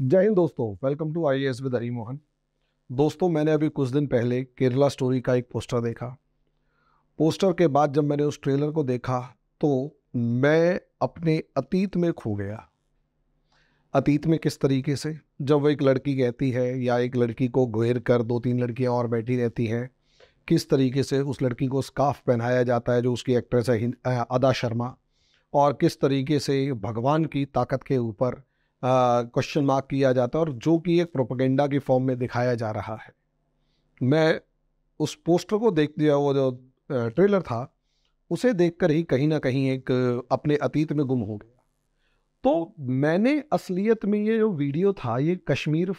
जय हिंद दोस्तों welcome to I S with Hari Mohan दोस्तों मैंने अभी कुछ दिन पहले केरला स्टोरी का एक पोस्टर देखा पोस्टर के बाद जब मैंने उस ट्रेलर को देखा तो मैं अपने अतीत में खो गया अतीत में किस तरीके से जब वो एक लड़की कहती है या एक लड़की को घेर कर दो तीन लड़कियां और बैठी रहती हैं किस तरीके से उस लड़की को स्काफ पहनाया जाता है जो उसकी एक्ट्रेस है अदा शर्मा और किस तरीके से भगवान की ताकत के ऊपर क्वेश्चन मार्क किया जाता है और जो कि एक प्रोपोगेंडा के फॉर्म में दिखाया जा रहा है मैं उस पोस्टर को देख दिया वो जो ट्रेलर था उसे देखकर ही कहीं ना कहीं एक अपने अतीत में गुम हो गया तो मैंने असलियत में ये जो वीडियो था ये कश्मीर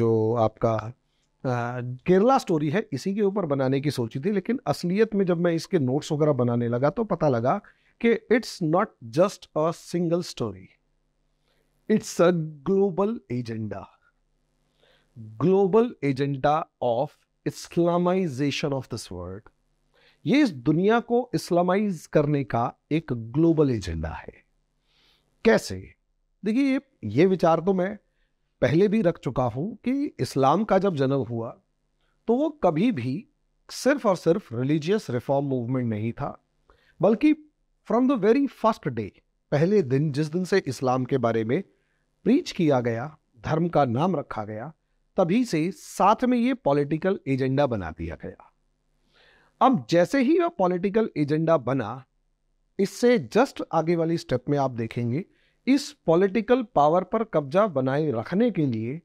जो आपका केरला स्टोरी है इसी के ऊपर बनाने की सोची थी लेकिन असलियत में जब मैं इसके नोट्स वगैरह बनाने लगा तो पता लगा कि it's not just a single story it's a global agenda global agenda of Islamization of this world ये इस दुनिया को इस्लामाइज करने का एक ग्लोबल एजेंडा है कैसे देखिए ये ये विचार तो मैं पहले भी रख चुका हूं कि इस्लाम का जब जन्म हुआ तो वो कभी भी सिर्फ और सिर्फ रिलीजियस रिफॉर्म मूवमेंट नहीं था बल्कि from the very first day पहले दिन जिस दिन से इस्लाम के बारे में प्रीच किया गया धर्म का नाम रखा गया तभी से साथ में ये पॉलिटिकल एजेंडा बना दिया गया अब जैसे ही वह पॉलिटिकल एजेंडा बना इससे जस्ट आगे वाली स्टेप में आप देखेंगे इस पॉलिटिकल पावर पर कब्जा बनाए रखने के लिए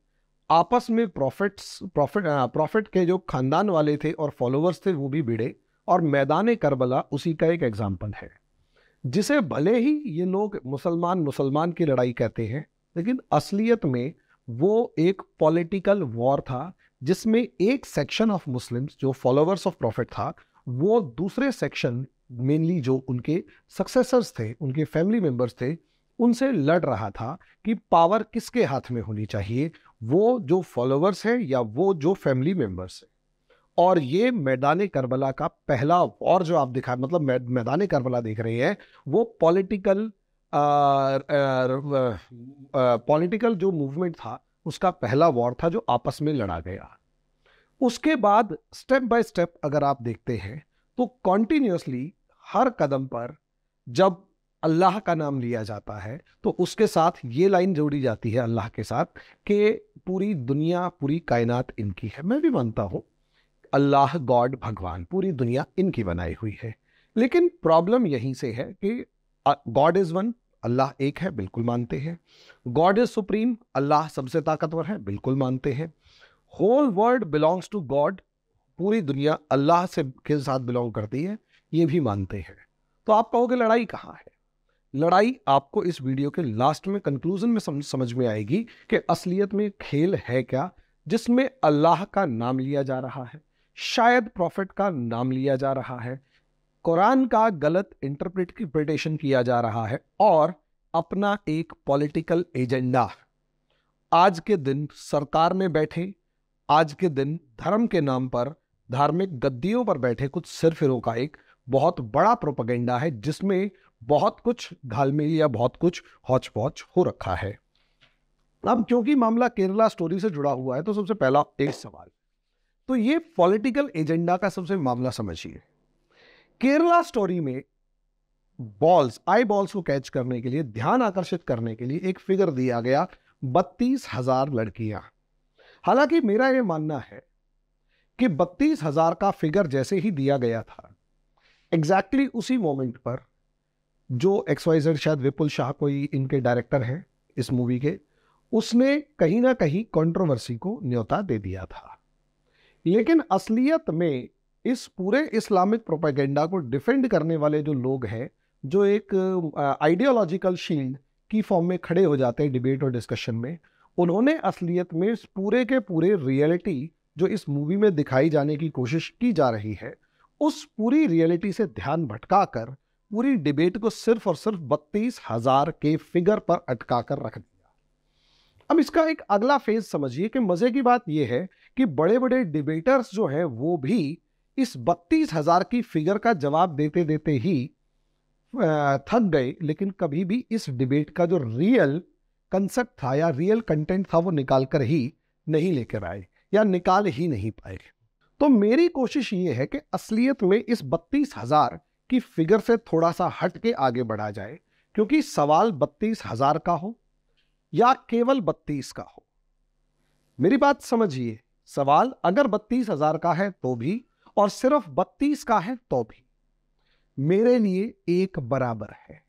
आपस में प्रॉफिट्स प्रॉफिट प्रॉफिट के जो खानदान वाले थे और फॉलोअर्स थे वो भी बिड़े और मैदान करबला उसी का एक एग्जाम्पल है जिसे भले ही ये लोग मुसलमान मुसलमान की लड़ाई कहते हैं लेकिन असलियत में वो एक पॉलिटिकल वॉर था जिसमें एक सेक्शन ऑफ मुस्लिम्स जो फॉलोवर्स ऑफ प्रॉफिट था वो दूसरे सेक्शन मेनली जो उनके सक्सेसर्स थे उनके फैमिली मेम्बर्स थे उनसे लड़ रहा था कि पावर किसके हाथ में होनी चाहिए वो जो फॉलोवर्स हैं या वो जो फैमिली मेम्बर्स हैं और ये मैदान करबला का पहला और जो आप दिखा मतलब मैदान करबला देख रहे हैं वो पॉलिटिकल पॉलिटिकल जो मूवमेंट था उसका पहला वॉर था जो आपस में लड़ा गया उसके बाद स्टेप बाय स्टेप अगर आप देखते हैं तो कॉन्टीन्यूसली हर कदम पर जब अल्लाह का नाम लिया जाता है तो उसके साथ ये लाइन जोड़ी जाती है अल्लाह के साथ कि पूरी दुनिया पूरी कायनात इनकी है मैं भी मानता हूँ अल्लाह गॉड भगवान पूरी दुनिया इनकी बनाई हुई है लेकिन प्रॉब्लम यहीं से है कि गॉड इज वन अल्लाह एक है बिल्कुल मानते हैं गॉड इज सुप्रीम अल्लाह सबसे ताकतवर है बिल्कुल मानते हैं whole world belongs to God पूरी दुनिया अल्लाह से के साथ बिलोंग करती है ये भी मानते हैं तो आप कहोगे लड़ाई कहाँ है लड़ाई आपको इस वीडियो के लास्ट में कंक्लूजन में समझ समझ में आएगी कि असलियत में खेल है क्या जिसमें अल्लाह का नाम लिया जा रहा है शायद प्रॉफिट का नाम लिया जा रहा है कुरान का गलत इंटरप्रिटेशन किया जा रहा है और अपना एक पॉलिटिकल एजेंडा आज के दिन सरकार में बैठे आज के दिन धर्म के नाम पर धार्मिक गद्दियों पर बैठे कुछ सिरफिरों का एक बहुत बड़ा प्रोपगेंडा है जिसमें बहुत कुछ घालमेल या बहुत कुछ हौच पौच हो रखा है अब क्योंकि मामला केरला स्टोरी से जुड़ा हुआ है तो सबसे पहला एक सवाल तो ये पॉलिटिकल एजेंडा का सबसे मामला समझिए केरला स्टोरी में बॉल्स आई बॉल्स को कैच करने के लिए ध्यान आकर्षित करने के लिए एक फिगर दिया गया बत्तीस हजार लड़कियां हालांकि मेरा यह मानना है कि बत्तीस हजार का फिगर जैसे ही दिया गया था एग्जैक्टली exactly उसी मोमेंट पर जो एक्सवाइजर शायद विपुल शाह कोई इनके डायरेक्टर हैं इस मूवी के उसने कहीं ना कहीं कंट्रोवर्सी को न्योता दे दिया था लेकिन असलियत में इस पूरे इस्लामिक प्रोपेगेंडा को डिफेंड करने वाले जो लोग हैं जो एक आइडियोलॉजिकल शील्ड की फॉर्म में खड़े हो जाते हैं डिबेट और डिस्कशन में उन्होंने असलियत में इस पूरे के पूरे रियलिटी जो इस मूवी में दिखाई जाने की कोशिश की जा रही है उस पूरी रियलिटी से ध्यान भटका कर पूरी डिबेट को सिर्फ और सिर्फ बत्तीस हजार के फिगर पर अटका कर रख दिया अब इसका एक अगला फेज समझिए कि मजे की बात यह है कि बड़े बड़े डिबेटर्स जो हैं वो भी इस बत्तीस हजार की फिगर का जवाब देते देते ही थक गए लेकिन कभी भी इस डिबेट का जो रियल कंसेप्ट था या रियल कंटेंट था वो निकाल कर ही नहीं लेकर आए या निकाल ही नहीं पाए तो मेरी कोशिश ये है कि असलियत में इस बत्तीस हजार की फिगर से थोड़ा सा हट के आगे बढ़ा जाए क्योंकि सवाल बत्तीस हजार का हो या केवल बत्तीस का हो मेरी बात समझिए सवाल अगर बत्तीस हजार का है तो भी और सिर्फ बत्तीस का है तो भी मेरे लिए एक बराबर है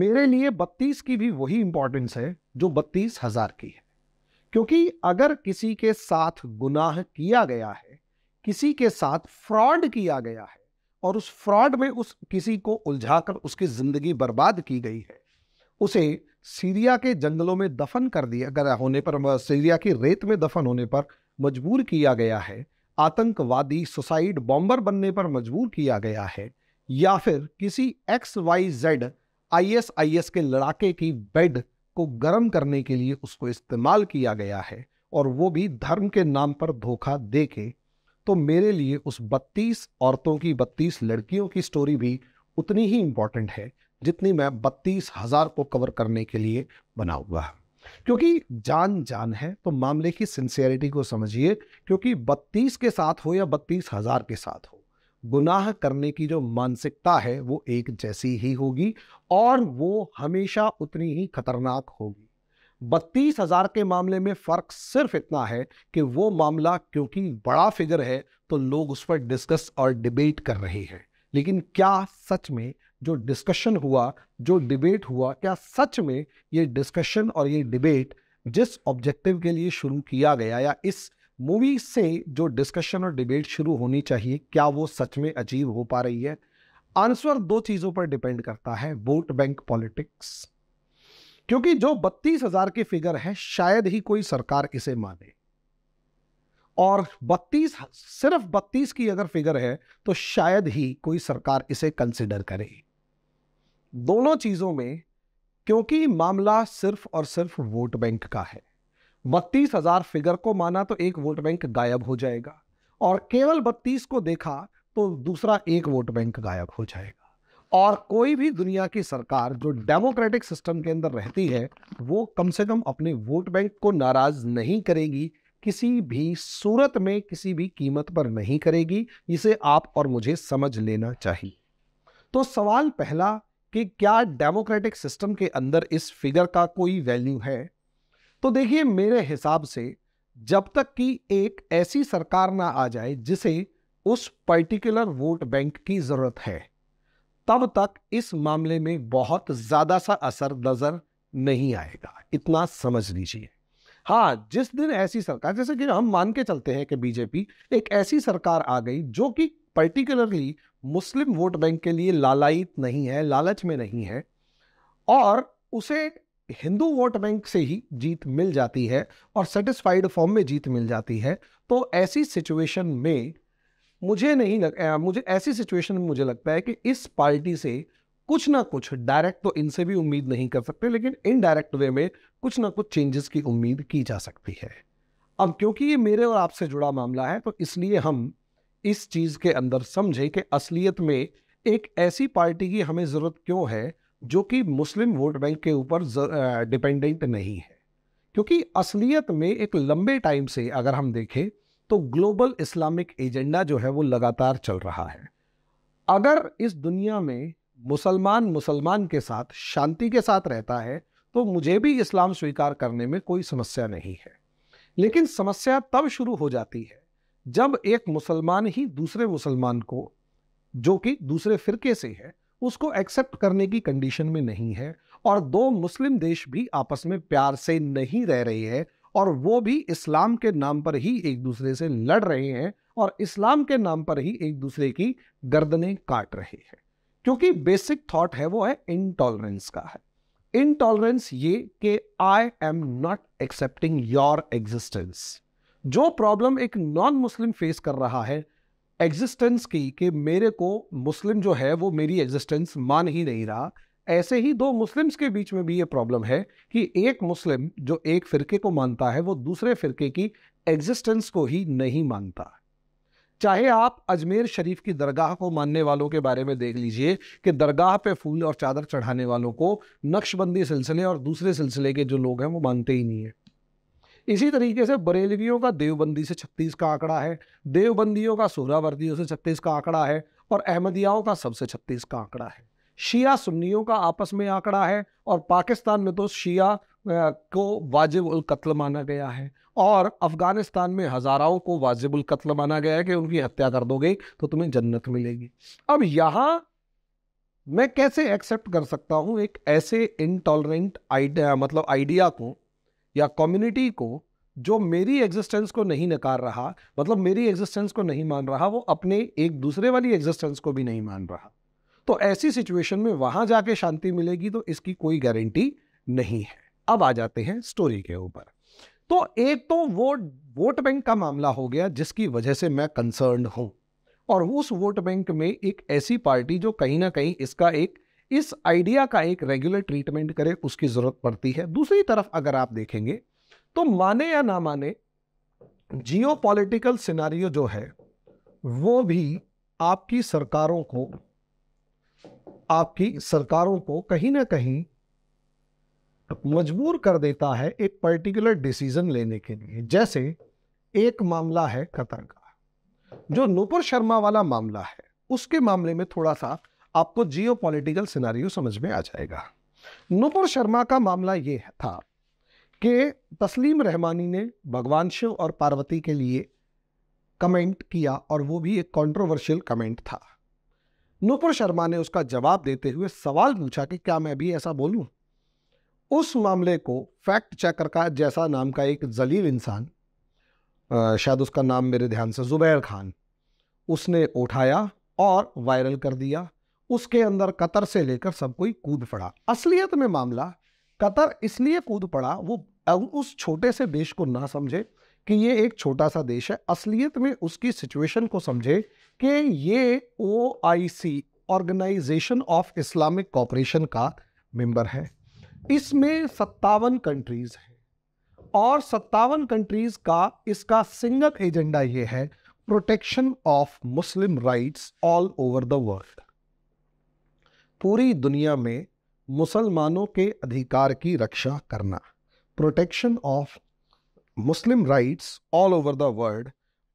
मेरे लिए बत्तीस की भी वही इंपॉर्टेंस है जो बत्तीस हजार की है क्योंकि अगर किसी के साथ गुनाह किया गया है किसी के साथ फ्रॉड किया गया है और उस फ्रॉड में उस किसी को उलझाकर उसकी जिंदगी बर्बाद की गई है उसे सीरिया के जंगलों में दफन कर दिया गया होने पर सीरिया की रेत में दफन होने पर मजबूर किया गया है आतंकवादी सुसाइड बॉम्बर बनने पर मजबूर किया गया है या फिर किसी एक्स वाई जेड एस के लड़ाके की बेड को गर्म करने के लिए उसको इस्तेमाल किया गया है और वो भी धर्म के नाम पर धोखा दे के तो मेरे लिए उस 32 औरतों की 32 लड़कियों की स्टोरी भी उतनी ही इम्पॉर्टेंट है जितनी मैं बत्तीस हज़ार को कवर करने के लिए बना हुआ क्योंकि जान जान है तो मामले की सिंसियरिटी को समझिए क्योंकि बत्तीस के साथ हो या बत्तीस हजार के साथ हो गुनाह करने की जो मानसिकता है वो एक जैसी ही होगी और वो हमेशा उतनी ही खतरनाक होगी बत्तीस हजार के मामले में फ़र्क सिर्फ इतना है कि वो मामला क्योंकि बड़ा फिगर है तो लोग उस पर डिस्कस और डिबेट कर रहे हैं लेकिन क्या सच में जो डिस्कशन हुआ जो डिबेट हुआ क्या सच में ये डिस्कशन और ये डिबेट जिस ऑब्जेक्टिव के लिए शुरू किया गया या इस मूवी से जो डिस्कशन और डिबेट शुरू होनी चाहिए क्या वो सच में अचीव हो पा रही है आंसर दो चीज़ों पर डिपेंड करता है वोट बैंक पॉलिटिक्स क्योंकि जो बत्तीस हजार की फिगर है शायद ही कोई सरकार इसे माने और बत्तीस सिर्फ बत्तीस की अगर फिगर है तो शायद ही कोई सरकार इसे कंसिडर करे दोनों चीज़ों में क्योंकि मामला सिर्फ और सिर्फ वोट बैंक का है बत्तीस हजार फिगर को माना तो एक वोट बैंक गायब हो जाएगा और केवल बत्तीस को देखा तो दूसरा एक वोट बैंक गायब हो जाएगा और कोई भी दुनिया की सरकार जो डेमोक्रेटिक सिस्टम के अंदर रहती है वो कम से कम अपने वोट बैंक को नाराज नहीं करेगी किसी भी सूरत में किसी भी कीमत पर नहीं करेगी इसे आप और मुझे समझ लेना चाहिए तो सवाल पहला कि क्या डेमोक्रेटिक सिस्टम के अंदर इस फिगर का कोई वैल्यू है तो देखिए मेरे हिसाब से जब तक कि एक ऐसी सरकार ना आ जाए जिसे उस पर्टिकुलर वोट बैंक की ज़रूरत है तब तक इस मामले में बहुत ज़्यादा सा असर नज़र नहीं आएगा इतना समझ लीजिए हाँ जिस दिन ऐसी सरकार जैसे कि हम मान के चलते हैं कि बीजेपी एक ऐसी सरकार आ गई जो कि पर्टिकुलरली मुस्लिम वोट बैंक के लिए लालायित नहीं है लालच में नहीं है और उसे हिंदू वोट बैंक से ही जीत मिल जाती है और सेटिस्फाइड फॉर्म में जीत मिल जाती है तो ऐसी सिचुएशन में मुझे नहीं लग आ, मुझे ऐसी सिचुएशन में मुझे लगता है कि इस पार्टी से कुछ ना कुछ डायरेक्ट तो इनसे भी उम्मीद नहीं कर सकते लेकिन इनडायरेक्ट वे में कुछ ना कुछ चेंजेस की उम्मीद की जा सकती है अब क्योंकि ये मेरे और आपसे जुड़ा मामला है तो इसलिए हम इस चीज़ के अंदर समझे कि असलियत में एक ऐसी पार्टी की हमें ज़रूरत क्यों है जो कि मुस्लिम वोट बैंक के ऊपर डिपेंडेंट नहीं है क्योंकि असलियत में एक लंबे टाइम से अगर हम देखें तो ग्लोबल इस्लामिक एजेंडा जो है वो लगातार चल रहा है अगर इस दुनिया में मुसलमान मुसलमान के साथ शांति के साथ रहता है तो मुझे भी इस्लाम स्वीकार करने में कोई समस्या नहीं है लेकिन समस्या तब शुरू हो जाती है जब एक मुसलमान ही दूसरे मुसलमान को जो कि दूसरे फिरके से है उसको एक्सेप्ट करने की कंडीशन में नहीं है और दो मुस्लिम देश भी आपस में प्यार से नहीं रह रहे हैं और वो भी इस्लाम के नाम पर ही एक दूसरे से लड़ रहे हैं और इस्लाम के नाम पर ही एक दूसरे की गर्दनें काट रहे हैं क्योंकि बेसिक थॉट है वो है इनटॉलरेंस का है इनटॉलरेंस ये कि I am not accepting your existence जो प्रॉब्लम एक नॉन मुस्लिम फेस कर रहा है एग्जिस्टेंस की कि मेरे को मुस्लिम जो है वो मेरी एग्जिस्टेंस मान ही नहीं रहा ऐसे ही दो मुस्लिम्स के बीच में भी ये प्रॉब्लम है कि एक मुस्लिम जो एक फ़िरके को मानता है वो दूसरे फ़िरके की एग्जिस्टेंस को ही नहीं मानता चाहे आप अजमेर शरीफ की दरगाह को मानने वालों के बारे में देख लीजिए कि दरगाह पे फूल और चादर चढ़ाने वालों को नक्शबंदी सिलसिले और दूसरे सिलसिले के जो लोग हैं वो मानते ही नहीं है इसी तरीके से बरेलवियों का देवबंदी से छत्तीस का आंकड़ा है देवबंदियों का सोहरावर्दियों से छत्तीस का आंकड़ा है और अहमदियाओं का सबसे छत्तीस का आंकड़ा है शिया सुन्नियों का आपस में आंकड़ा है और पाकिस्तान में तो शिया को वाजिब उल कत्ल माना गया है और अफ़गानिस्तान में हज़ारों को वाजिब उल कत्ल माना गया है कि उनकी हत्या कर दोगे तो तुम्हें जन्नत मिलेगी अब यहाँ मैं कैसे एक्सेप्ट कर सकता हूँ एक ऐसे इनटॉलरेंट आइडिया मतलब आइडिया को या कम्युनिटी को जो मेरी एग्जिस्टेंस को नहीं नकार रहा मतलब मेरी एग्जिस्टेंस को नहीं मान रहा वो अपने एक दूसरे वाली एग्जिस्टेंस को भी नहीं मान रहा तो ऐसी सिचुएशन में वहां जाके शांति मिलेगी तो इसकी कोई गारंटी नहीं है अब आ जाते हैं स्टोरी के ऊपर तो एक तो वो वोट बैंक का मामला हो गया जिसकी वजह से मैं कंसर्न हूं और उस वोट बैंक में एक ऐसी पार्टी जो कहीं ना कहीं इसका एक इस आइडिया का एक रेगुलर ट्रीटमेंट करें उसकी ज़रूरत पड़ती है दूसरी तरफ अगर आप देखेंगे तो माने या ना माने जियो पॉलिटिकल सिनारियो जो है वो भी आपकी सरकारों को आपकी सरकारों को कहीं ना कहीं मजबूर कर देता है एक पर्टिकुलर डिसीजन लेने के लिए जैसे एक मामला है कतर का जो नुपुर शर्मा वाला मामला है उसके मामले में थोड़ा सा आपको जियो पॉलिटिकल सिनारियो समझ में आ जाएगा नुपुर शर्मा का मामला ये था कि तस्लीम रहमानी ने भगवान शिव और पार्वती के लिए कमेंट किया और वो भी एक कंट्रोवर्शियल कमेंट था नुपुर शर्मा ने उसका जवाब देते हुए सवाल पूछा कि क्या मैं भी ऐसा बोलूं? उस मामले को फैक्ट चेकर का जैसा नाम का एक जलील इंसान शायद उसका नाम मेरे ध्यान से ज़ुबैर खान उसने उठाया और वायरल कर दिया उसके अंदर कतर से लेकर सब कोई कूद पड़ा असलियत में मामला कतर इसलिए कूद पड़ा वो उस छोटे से देश को ना समझे कि ये एक छोटा सा देश है असलियत में उसकी सिचुएशन को समझे कि ये O I C organization of Islamic cooperation का मेंबर है इसमें सत्तावन कंट्रीज़ हैं और सत्तावन कंट्रीज़ का इसका सिंगल एजेंडा ये है protection of Muslim rights all over the world पूरी दुनिया में मुसलमानों के अधिकार की रक्षा करना protection of Muslim rights all over the world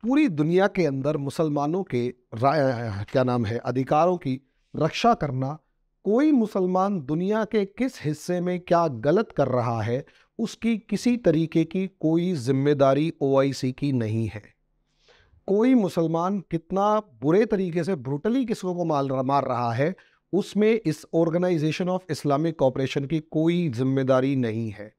पूरी दुनिया के अंदर मुसलमानों के राय क्या नाम है अधिकारों की रक्षा करना कोई मुसलमान दुनिया के किस हिस्से में क्या गलत कर रहा है उसकी किसी तरीके की कोई जिम्मेदारी ओ की नहीं है कोई मुसलमान कितना बुरे तरीके से ब्रुटली किसी को मार मार रहा है उसमें इस ऑर्गेनाइजेशन ऑफ इस्लामिक कॉपरेशन की कोई जिम्मेदारी नहीं है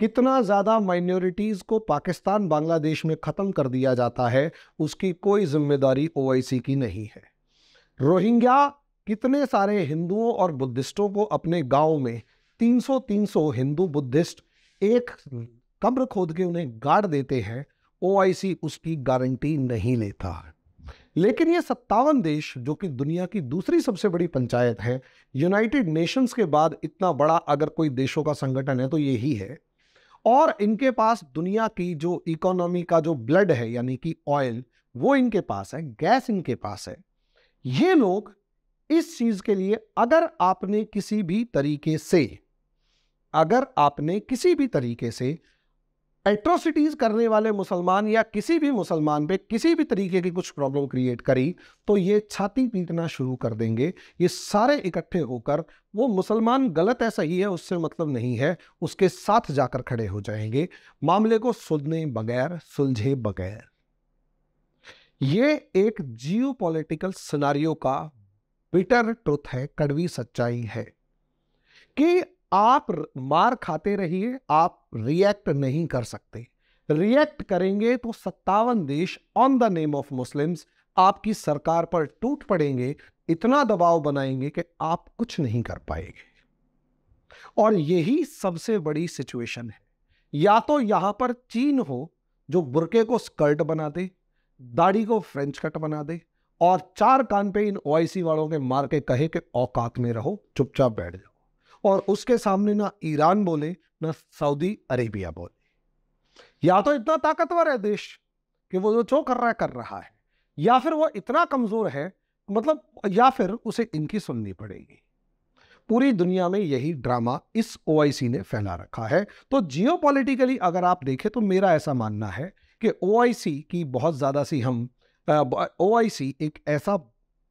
कितना ज़्यादा माइनॉरिटीज़ को पाकिस्तान बांग्लादेश में ख़त्म कर दिया जाता है उसकी कोई जिम्मेदारी ओ की नहीं है रोहिंग्या कितने सारे हिंदुओं और बुद्धिस्टों को अपने गांव में 300-300 हिंदू बुद्धिस्ट एक कब्र खोद के उन्हें गाड़ देते हैं ओ उसकी गारंटी नहीं लेता है लेकिन ये सत्तावन देश जो कि दुनिया की दूसरी सबसे बड़ी पंचायत है यूनाइटेड नेशंस के बाद इतना बड़ा अगर कोई देशों का संगठन है तो ये ही है और इनके पास दुनिया की जो इकोनॉमी का जो ब्लड है यानी कि ऑयल वो इनके पास है गैस इनके पास है ये लोग इस चीज़ के लिए अगर आपने किसी भी तरीके से अगर आपने किसी भी तरीके से एट्रोसिटीज़ करने वाले मुसलमान या किसी भी मुसलमान पे किसी भी तरीके की कुछ प्रॉब्लम क्रिएट करी तो ये छाती पीटना शुरू कर देंगे ये सारे इकट्ठे होकर वो मुसलमान गलत है सही है उससे मतलब नहीं है उसके साथ जाकर खड़े हो जाएंगे मामले को सुलझने बगैर सुलझे बगैर ये एक जियो पोलिटिकल सिनारियो का बिटर ट्रुथ है कड़वी सच्चाई है कि आप मार खाते रहिए आप रिएक्ट नहीं कर सकते रिएक्ट करेंगे तो सत्तावन देश on the name of Muslims आपकी सरकार पर टूट पड़ेंगे इतना दबाव बनाएंगे कि आप कुछ नहीं कर पाएंगे और यही सबसे बड़ी सिचुएशन है या तो यहां पर चीन हो जो बुरके को स्कर्ट बना दे दाढ़ी को फ्रेंच कट बना दे और चार कान पे इन ओआईसी वालों के मार के कहे कि औकात में रहो चुपचाप बैठ जाओ और उसके सामने ना ईरान बोले ना सऊदी अरेबिया बोले या तो इतना ताकतवर है देश कि वो जो कर रहा है कर रहा है या फिर वो इतना कमज़ोर है मतलब या फिर उसे इनकी सुननी पड़ेगी पूरी दुनिया में यही ड्रामा इस ओ ने फैला रखा है तो जियो अगर आप देखें तो मेरा ऐसा मानना है कि ओ की बहुत ज़्यादा सी हम ओ एक ऐसा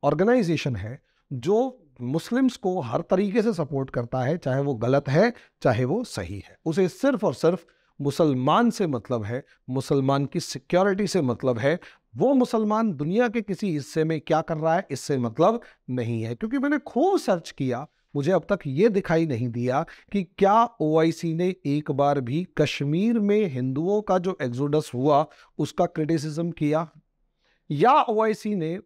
ऑर्गेनाइजेशन है जो मुस्लिम्स को हर तरीके से सपोर्ट करता है चाहे वो गलत है चाहे वो सही है उसे सिर्फ और सिर्फ मुसलमान से मतलब है मुसलमान की सिक्योरिटी से मतलब है वो मुसलमान दुनिया के किसी हिस्से में क्या कर रहा है इससे मतलब नहीं है क्योंकि मैंने खूब सर्च किया मुझे अब तक ये दिखाई नहीं दिया कि क्या ओ ने एक बार भी कश्मीर में हिंदुओं का जो एग्जोडस हुआ उसका क्रिटिसिज्म किया या ओ ने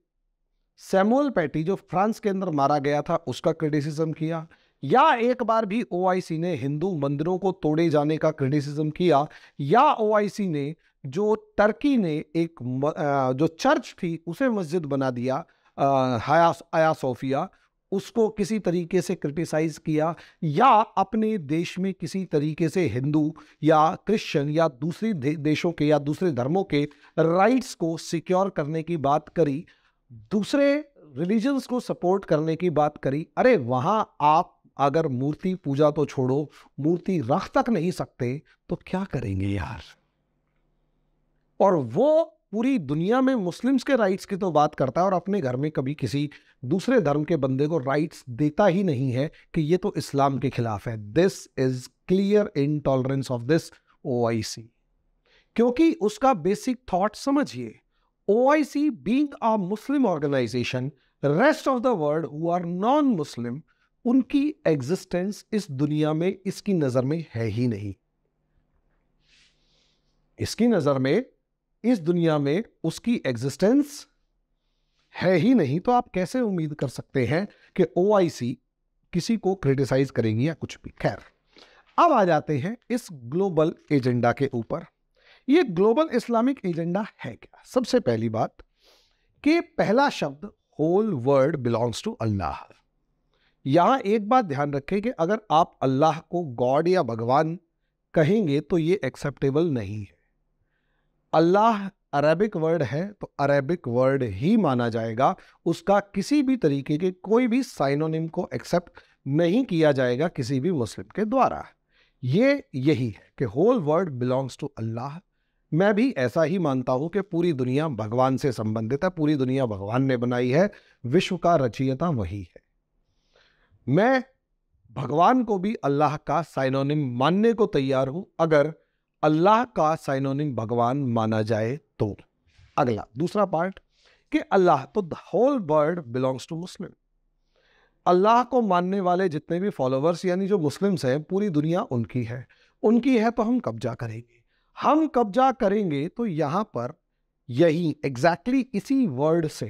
सैमुअल पैटी जो फ्रांस के अंदर मारा गया था उसका क्रिटिसिज्म किया या एक बार भी ओआईसी ने हिंदू मंदिरों को तोड़े जाने का क्रिटिसिज्म किया या ओआईसी ने जो टर्की ने एक जो चर्च थी उसे मस्जिद बना दिया हया आया सोफिया उसको किसी तरीके से क्रिटिसाइज किया या अपने देश में किसी तरीके से हिंदू या क्रिश्चियन या दूसरे देशों के या दूसरे धर्मों के राइट्स को सिक्योर करने की बात करी दूसरे रिलीजन्स को सपोर्ट करने की बात करी अरे वहाँ आप अगर मूर्ति पूजा तो छोड़ो मूर्ति रख तक नहीं सकते तो क्या करेंगे यार और वो पूरी दुनिया में मुस्लिम्स के राइट्स की तो बात करता है और अपने घर में कभी किसी दूसरे धर्म के बंदे को राइट्स देता ही नहीं है कि ये तो इस्लाम के खिलाफ है this is clear intolerance of this O क्योंकि उसका बेसिक थॉट समझिए OIC being a Muslim organization, the rest of the world who are non-Muslim, उनकी एग्जिस्टेंस इस दुनिया में इसकी नज़र में है ही नहीं इसकी नज़र में इस दुनिया में उसकी एग्जिस्टेंस है ही नहीं तो आप कैसे उम्मीद कर सकते हैं कि ओआईसी किसी को क्रिटिसाइज करेंगी या कुछ भी खैर अब आ जाते हैं इस ग्लोबल एजेंडा के ऊपर ये ग्लोबल इस्लामिक एजेंडा है क्या सबसे पहली बात कि पहला शब्द whole world belongs to Allah यहां एक बात ध्यान रखें कि अगर आप अल्लाह को गॉड या भगवान कहेंगे तो ये एक्सेप्टेबल नहीं है अल्लाह अरेबिक वर्ड है तो अरेबिक वर्ड ही माना जाएगा उसका किसी भी तरीके के कोई भी साइनोनिम को एक्सेप्ट नहीं किया जाएगा किसी भी मुस्लिम के द्वारा ये यही है कि whole world belongs to Allah मैं भी ऐसा ही मानता हूँ कि पूरी दुनिया भगवान से संबंधित है पूरी दुनिया भगवान ने बनाई है विश्व का रचियता वही है मैं भगवान को भी अल्लाह का साइनोनिम मानने को तैयार हूं अगर अल्लाह का साइनोनिम भगवान माना जाए तो अगला दूसरा पार्ट कि अल्लाह तो the whole world belongs to Muslim अल्लाह को मानने वाले जितने भी फॉलोअर्स यानी जो मुस्लिम्स हैं पूरी दुनिया उनकी है उनकी है तो हम कब्जा करेंगे हम कब्जा करेंगे तो यहाँ पर यही एग्जैक्टली exactly इसी वर्ड से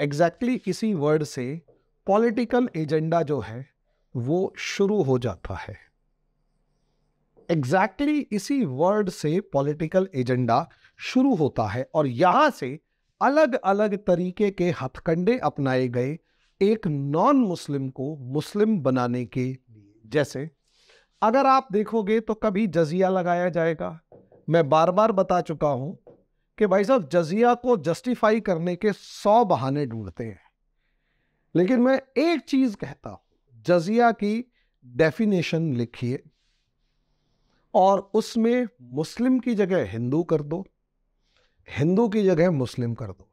एग्जैक्टली exactly इसी वर्ड से पॉलिटिकल एजेंडा जो है वो शुरू हो जाता है एग्जैक्टली exactly इसी वर्ड से पॉलिटिकल एजेंडा शुरू होता है और यहाँ से अलग अलग तरीके के हथकंडे अपनाए गए एक नॉन मुस्लिम को मुस्लिम बनाने के लिए जैसे अगर आप देखोगे तो कभी जजिया लगाया जाएगा मैं बार बार बता चुका हूं कि भाई साहब जजिया को जस्टिफाई करने के सौ बहाने ढूंढते हैं लेकिन मैं एक चीज़ कहता हूं जजिया की डेफिनेशन लिखिए और उसमें मुस्लिम की जगह हिंदू कर दो हिंदू की जगह मुस्लिम कर दो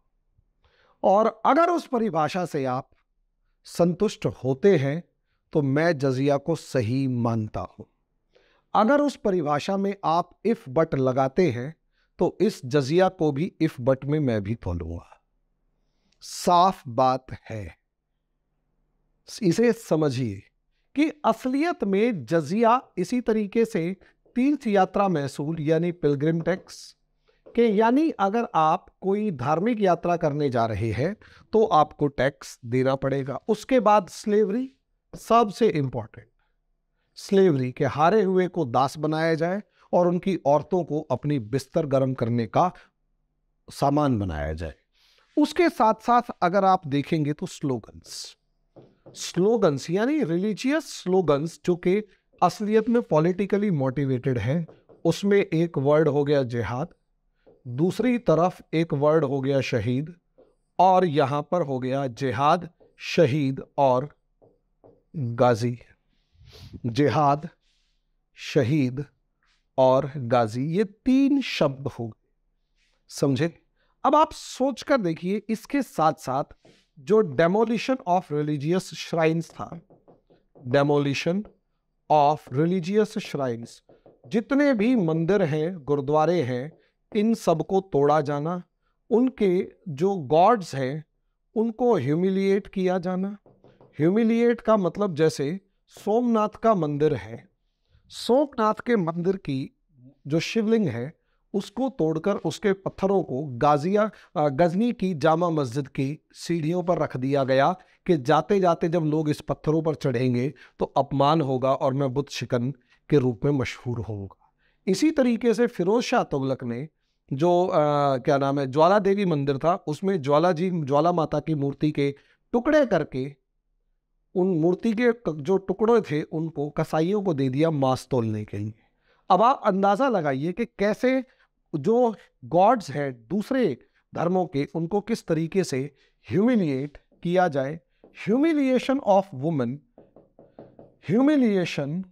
और अगर उस परिभाषा से आप संतुष्ट होते हैं तो मैं जजिया को सही मानता हूं अगर उस परिभाषा में आप इफ बट लगाते हैं तो इस जजिया को भी इफ बट में मैं भी तोलूंगा साफ बात है इसे समझिए कि असलियत में जजिया इसी तरीके से तीर्थ यात्रा महसूल यानी पिलग्रिम टैक्स के यानी अगर आप कोई धार्मिक यात्रा करने जा रहे हैं तो आपको टैक्स देना पड़ेगा उसके बाद स्लेवरी सबसे इंपॉर्टेंट स्लेवरी के हारे हुए को दास बनाया जाए और उनकी औरतों को अपनी बिस्तर गर्म करने का सामान बनाया जाए उसके साथ साथ अगर आप देखेंगे तो स्लोगन्स स्लोगन्स यानी रिलीजियस स्लोगन्स जो कि असलियत में पॉलिटिकली मोटिवेटेड है उसमें एक वर्ड हो गया जिहाद दूसरी तरफ एक वर्ड हो गया शहीद और यहाँ पर हो गया जिहाद शहीद और गाजी जिहाद शहीद और गाजी ये तीन शब्द हो गए समझे अब आप सोचकर देखिए इसके साथ साथ जो डेमोलिशन ऑफ रिलीजियस श्राइन्स था डेमोलिशन ऑफ रिलीजियस श्राइन्स जितने भी मंदिर हैं गुरुद्वारे हैं इन सबको तोड़ा जाना उनके जो गॉड्स हैं उनको ह्यूमिलिएट किया जाना ह्यूमिलिएट का मतलब जैसे सोमनाथ का मंदिर है सोमनाथ के मंदिर की जो शिवलिंग है उसको तोड़कर उसके पत्थरों को गाजिया गजनी की जामा मस्जिद की सीढ़ियों पर रख दिया गया कि जाते जाते जब लोग इस पत्थरों पर चढ़ेंगे तो अपमान होगा और मैं बुद्ध शिकन के रूप में मशहूर होऊंगा इसी तरीके से फिरोज शाह तुगलक ने जो आ, क्या नाम है ज्वाला देवी मंदिर था उसमें ज्वाला जी ज्वाला माता की मूर्ति के टुकड़े करके उन मूर्ति के जो टुकड़े थे उनको कसाईयों को दे दिया मांस तोलने के लिए अब आप अंदाज़ा लगाइए कि कैसे जो गॉड्स हैं दूसरे धर्मों के उनको किस तरीके से ह्यूमिलिएट किया जाए humiliation of women humiliation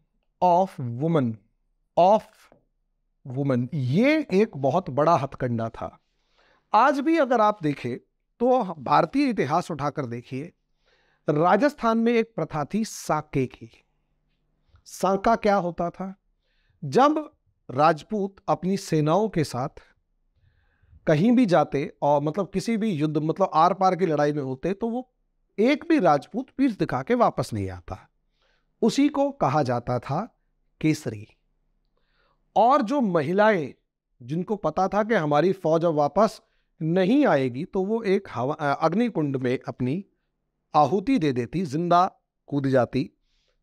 of women of women ये एक बहुत बड़ा हथकंडा था आज भी अगर आप देखें तो भारतीय इतिहास उठाकर देखिए राजस्थान में एक प्रथा थी साके की साका क्या होता था जब राजपूत अपनी सेनाओं के साथ कहीं भी जाते और मतलब किसी भी युद्ध मतलब आर पार की लड़ाई में होते तो वो एक भी राजपूत पीठ दिखा के वापस नहीं आता उसी को कहा जाता था केसरी और जो महिलाएं जिनको पता था कि हमारी फौज अब वापस नहीं आएगी तो वो एक हवा अग्निकुंड में अपनी आहुति दे देती जिंदा कूद जाती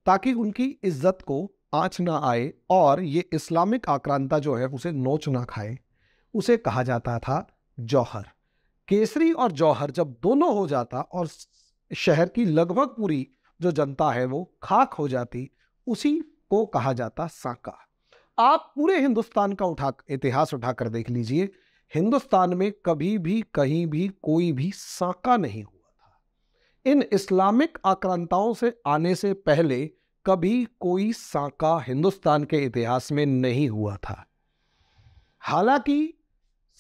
ताकि उनकी इज्जत को आँच ना आए और ये इस्लामिक आक्रांता जो है उसे नोच ना खाए उसे कहा जाता था जौहर केसरी और जौहर जब दोनों हो जाता और शहर की लगभग पूरी जो जनता है वो खाक हो जाती उसी को कहा जाता साका आप पूरे हिंदुस्तान का उठा इतिहास उठाकर देख लीजिए हिंदुस्तान में कभी भी कहीं भी कोई भी साका नहीं हुआ इन इस्लामिक आक्रांताओं से आने से पहले कभी कोई साका हिंदुस्तान के इतिहास में नहीं हुआ था हालांकि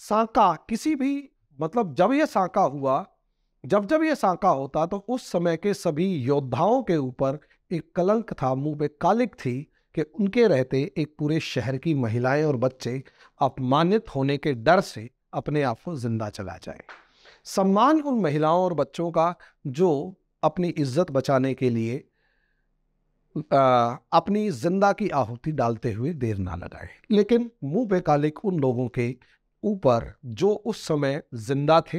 साका किसी भी मतलब जब यह साका हुआ जब जब यह साका होता तो उस समय के सभी योद्धाओं के ऊपर एक कलंक था मुंह पे कालिक थी कि उनके रहते एक पूरे शहर की महिलाएं और बच्चे अपमानित होने के डर से अपने आप को जिंदा चला जाए सम्मान उन महिलाओं और बच्चों का जो अपनी इज्जत बचाने के लिए आ, अपनी जिंदा की आहुति डालते हुए देर ना लगाए लेकिन मुंह बेकालिक उन लोगों के ऊपर जो उस समय जिंदा थे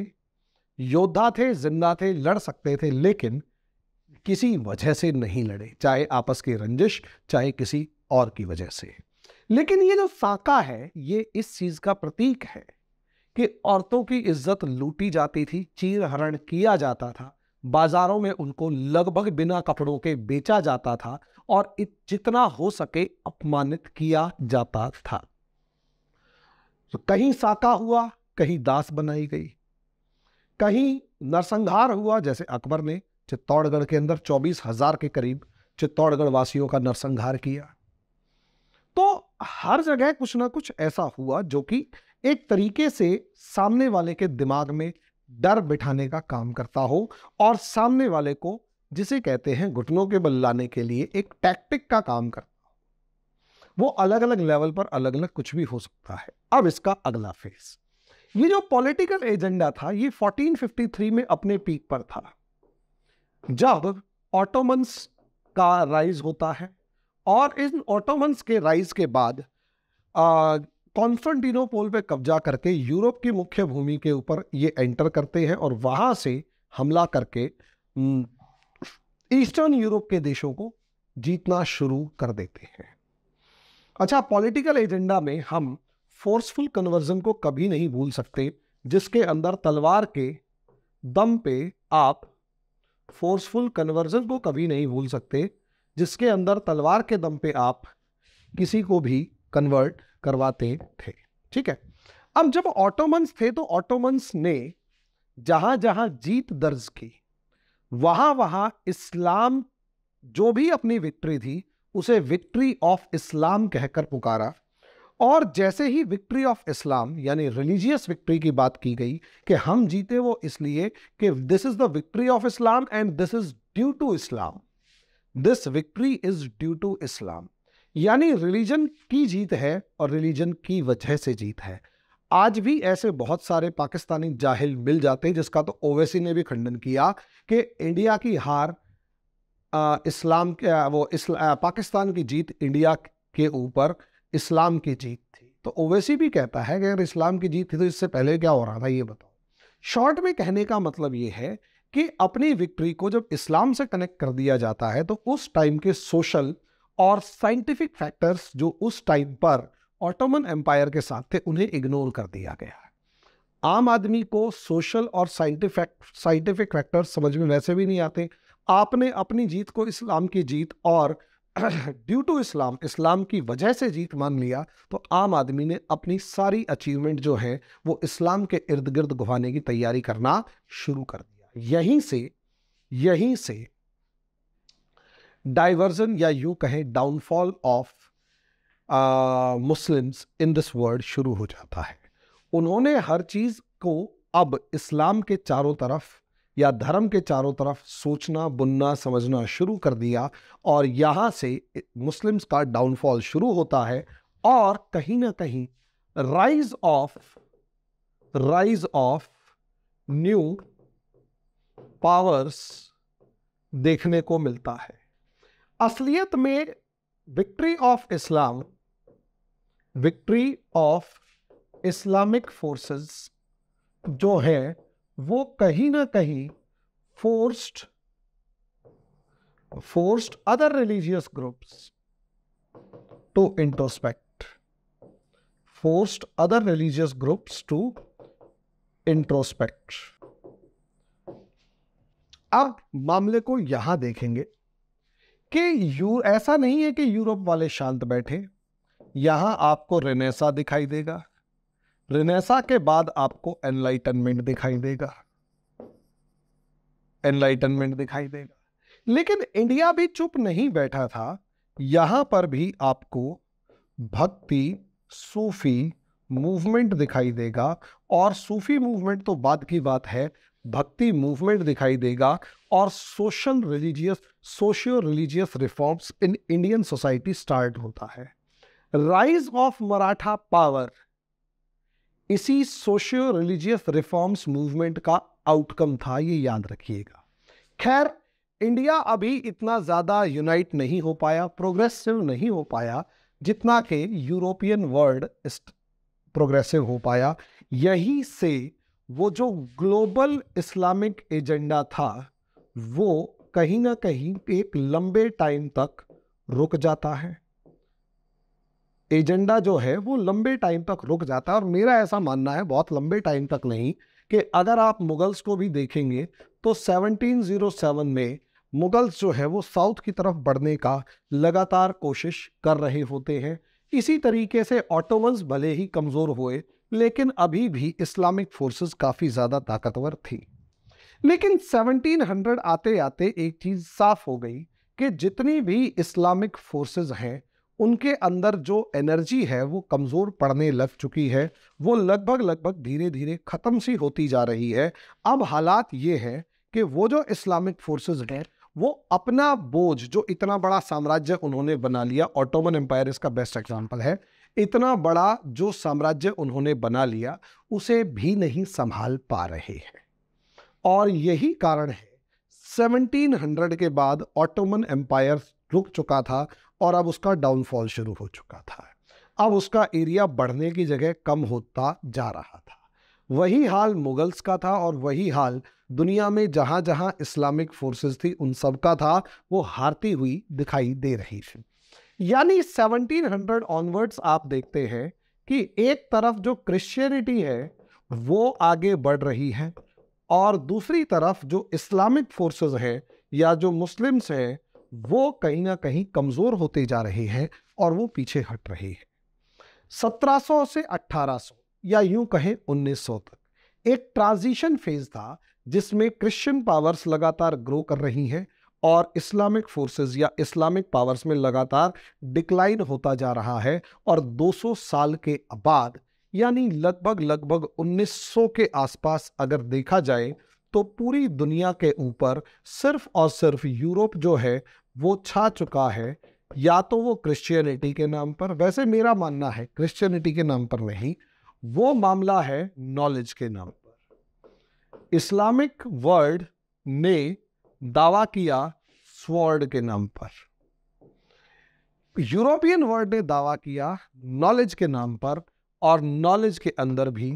योद्धा थे जिंदा थे लड़ सकते थे लेकिन किसी वजह से नहीं लड़े चाहे आपस की रंजिश चाहे किसी और की वजह से लेकिन ये जो फाका है ये इस चीज़ का प्रतीक है कि औरतों की इज्जत लूटी जाती थी चीर हरण किया जाता था बाजारों में उनको लगभग बिना कपड़ों के बेचा जाता था और जितना हो सके अपमानित किया जाता था तो कहीं साका हुआ कहीं दास बनाई गई कहीं नरसंहार हुआ जैसे अकबर ने चित्तौड़गढ़ के अंदर चौबीस हजार के करीब चित्तौड़गढ़ वासियों का नरसंहार किया तो हर जगह कुछ ना कुछ ऐसा हुआ जो कि एक तरीके से सामने वाले के दिमाग में डर बिठाने का काम करता हो और सामने वाले को जिसे कहते हैं घुटनों के बल लाने के लिए एक टैक्टिक का काम करता हो वो अलग अलग लेवल पर अलग अलग कुछ भी हो सकता है अब इसका अगला फेज ये जो पॉलिटिकल एजेंडा था ये 1453 में अपने पीक पर था जब ऑटोमन्स का राइज होता है और इन ऑटोमन्स के राइज के बाद कॉन्स्टेंटिनोपोल पे कब्जा करके यूरोप की मुख्य भूमि के ऊपर ये एंटर करते हैं और वहां से हमला करके ईस्टर्न यूरोप के देशों को जीतना शुरू कर देते हैं अच्छा पॉलिटिकल एजेंडा में हम फोर्सफुल कन्वर्जन को कभी नहीं भूल सकते जिसके अंदर तलवार के दम पे आप फोर्सफुल कन्वर्जन को कभी नहीं भूल सकते जिसके अंदर तलवार के दम पे आप किसी को भी कन्वर्ट करवाते थे ठीक है अब जब ऑटोमन्स थे तो ऑटोमन्स ने जहां जहां जीत दर्ज की वहां वहां इस्लाम जो भी अपनी विक्ट्री थी उसे विक्ट्री ऑफ इस्लाम कहकर पुकारा और जैसे ही विक्ट्री ऑफ इस्लाम यानी रिलीजियस विक्ट्री की बात की गई कि हम जीते वो इसलिए कि this is the victory of Islam and this is due to Islam this victory is due to Islam यानी रिलीजन की जीत है और रिलीजन की वजह से जीत है आज भी ऐसे बहुत सारे पाकिस्तानी जाहिल मिल जाते हैं जिसका तो ओवैसी ने भी खंडन किया कि इंडिया की हार आ, इस्लाम के वो इस्ला, आ, पाकिस्तान की जीत इंडिया के ऊपर इस्लाम की जीत थी तो ओवैसी भी कहता है कि अगर इस्लाम की जीत थी तो इससे पहले क्या हो रहा था ये बताओ शॉर्ट में कहने का मतलब ये है कि अपनी विक्ट्री को जब इस्लाम से कनेक्ट कर दिया जाता है तो उस टाइम के सोशल और साइंटिफिक फैक्टर्स जो उस टाइम पर ऑटोमन एम्पायर के साथ थे उन्हें इग्नोर कर दिया गया आम आदमी को सोशल और साइंटिफिक साइंटिफिक फैक्टर्स समझ में वैसे भी नहीं आते आपने अपनी जीत को इस्लाम की जीत और ड्यू टू इस्लाम इस्लाम की वजह से जीत मान लिया तो आम आदमी ने अपनी सारी अचीवमेंट जो है वो इस्लाम के इर्द गिर्द घुमाने की तैयारी करना शुरू कर दिया यहीं से यहीं से डाइवर्जन या यू कहें downfall of Muslims in this world शुरू हो जाता है उन्होंने हर चीज़ को अब इस्लाम के चारों तरफ या धर्म के चारों तरफ सोचना बुनना समझना शुरू कर दिया और यहाँ से मुस्लिम्स का डाउनफॉल शुरू होता है और कहीं ना कहीं rise of rise of new powers देखने को मिलता है असलियत में victory of Islam victory of Islamic forces जो है वो कहीं ना कहीं forced forced other religious groups to introspect forced other religious groups to introspect अब मामले को यहां देखेंगे कि यू ऐसा नहीं है कि यूरोप वाले शांत बैठे यहाँ आपको रेनेसा दिखाई देगा रेनेसा के बाद आपको एनलाइटनमेंट दिखाई देगा एनलाइटनमेंट दिखाई देगा लेकिन इंडिया भी चुप नहीं बैठा था यहाँ पर भी आपको भक्ति सूफी मूवमेंट दिखाई देगा और सूफी मूवमेंट तो बाद की बात है भक्ति मूवमेंट दिखाई देगा और social religious socio religious reforms in Indian society start होता है राइज ऑफ मराठा पावर इसी सोशियो रिलीजियस रिफॉर्म्स मूवमेंट का आउटकम था ये याद रखिएगा खैर इंडिया अभी इतना ज़्यादा यूनाइट नहीं हो पाया प्रोग्रेसिव नहीं हो पाया जितना के यूरोपियन वर्ल्ड प्रोग्रेसिव हो पाया यहीं से वो जो ग्लोबल इस्लामिक एजेंडा था वो कहीं ना कहीं एक लंबे टाइम तक रुक जाता है एजेंडा जो है वो लंबे टाइम तक रुक जाता है और मेरा ऐसा मानना है बहुत लंबे टाइम तक नहीं कि अगर आप मुगल्स को भी देखेंगे तो 1707 में मुगल्स जो है वो साउथ की तरफ बढ़ने का लगातार कोशिश कर रहे होते हैं इसी तरीके से ऑटोमन्स भले ही कमज़ोर हुए लेकिन अभी भी इस्लामिक फोर्सेस काफ़ी ज़्यादा ताकतवर थी लेकिन 1700 आते आते एक चीज़ साफ हो गई कि जितनी भी इस्लामिक फोर्सेस हैं उनके अंदर जो एनर्जी है वो कमज़ोर पड़ने लग चुकी है वो लगभग लगभग धीरे धीरे ख़त्म सी होती जा रही है अब हालात ये हैं कि वो जो इस्लामिक फोर्सेस हैं वो अपना बोझ जो इतना बड़ा साम्राज्य उन्होंने बना लिया ऑटोमन एम्पायर इसका बेस्ट एग्जाम्पल है इतना बड़ा जो साम्राज्य उन्होंने बना लिया उसे भी नहीं संभाल पा रहे हैं और यही कारण है 1700 के बाद ऑटोमन एम्पायर रुक चुका था और अब उसका डाउनफॉल शुरू हो चुका था अब उसका एरिया बढ़ने की जगह कम होता जा रहा था वही हाल मुगल्स का था और वही हाल दुनिया में जहाँ जहाँ इस्लामिक फोर्सेस थी उन सब का था वो हारती हुई दिखाई दे रही थी यानी 1700 ऑनवर्ड्स आप देखते हैं कि एक तरफ जो क्रिश्चियनिटी है वो आगे बढ़ रही है और दूसरी तरफ जो इस्लामिक फोर्सेस हैं या जो मुस्लिम्स हैं वो कहीं ना कहीं कमज़ोर होते जा रहे हैं और वो पीछे हट रहे हैं 1700 से 1800 या यूं कहें 1900 तक एक ट्रांजिशन फेज था जिसमें क्रिश्चियन पावर्स लगातार ग्रो कर रही हैं और इस्लामिक फोर्सेस या इस्लामिक पावर्स में लगातार डिक्लाइन होता जा रहा है और 200 साल के बाद यानी लगभग लगभग 1900 के आसपास अगर देखा जाए तो पूरी दुनिया के ऊपर सिर्फ और सिर्फ यूरोप जो है वो छा चुका है या तो वो क्रिश्चियनिटी के नाम पर वैसे मेरा मानना है क्रिश्चियनिटी के नाम पर नहीं वो मामला है नॉलेज के नाम पर इस्लामिक वर्ल्ड ने दावा किया स्वर्ड के नाम पर यूरोपियन वर्ल्ड ने दावा किया नॉलेज के नाम पर और नॉलेज के अंदर भी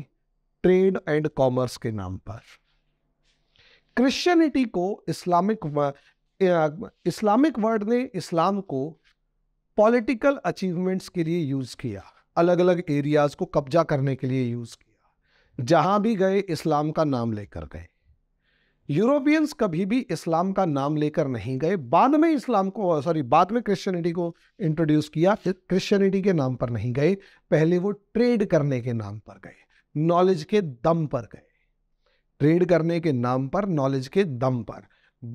ट्रेड एंड कॉमर्स के नाम पर क्रिश्चियनिटी को इस्लामिक इस्लामिक वर्ड ने इस्लाम को पॉलिटिकल अचीवमेंट्स के लिए यूज़ किया अलग अलग एरियाज़ को कब्जा करने के लिए यूज़ किया जहाँ भी गए इस्लाम का नाम लेकर गए यूरोपियंस कभी भी इस्लाम का नाम लेकर नहीं गए बाद में इस्लाम को सॉरी बाद में क्रिश्चियनिटी को इंट्रोड्यूस किया क्रिश्चियनिटी के नाम पर नहीं गए पहले वो ट्रेड करने के नाम पर गए नॉलेज के दम पर गए ट्रेड करने के नाम पर नॉलेज के दम पर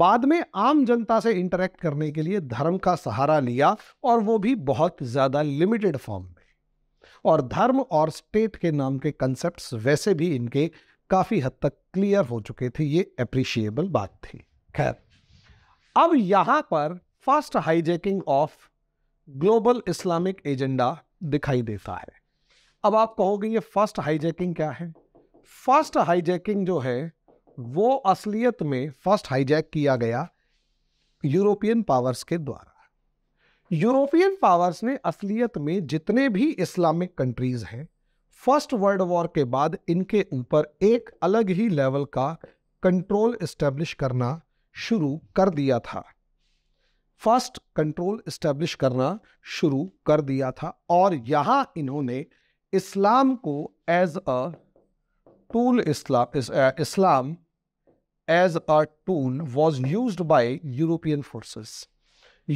बाद में आम जनता से इंटरेक्ट करने के लिए धर्म का सहारा लिया और वो भी बहुत ज़्यादा लिमिटेड फॉर्म में और धर्म और स्टेट के नाम के कंसेप्ट वैसे भी इनके काफ़ी हद तक क्लियर हो चुके थे ये अप्रिशिएबल बात थी खैर अब यहां पर fast hijacking of global Islamic agenda दिखाई देता है अब आप कहोगे ये फास्ट हाईजैकिंग क्या है फास्ट हाईजैकिंग जो है वो असलियत में फास्ट हाईजैक किया गया यूरोपियन पावर्स के द्वारा यूरोपियन पावर्स ने असलियत में जितने भी इस्लामिक कंट्रीज हैं फर्स्ट वर्ल्ड वॉर के बाद इनके ऊपर एक अलग ही लेवल का कंट्रोल इस्टेब्लिश करना शुरू कर दिया था फर्स्ट कंट्रोल इस्टेब्लिश करना शुरू कर दिया था और यहाँ इन्होंने इस्लाम को as a tool Islam Islam as a tool was use by European forces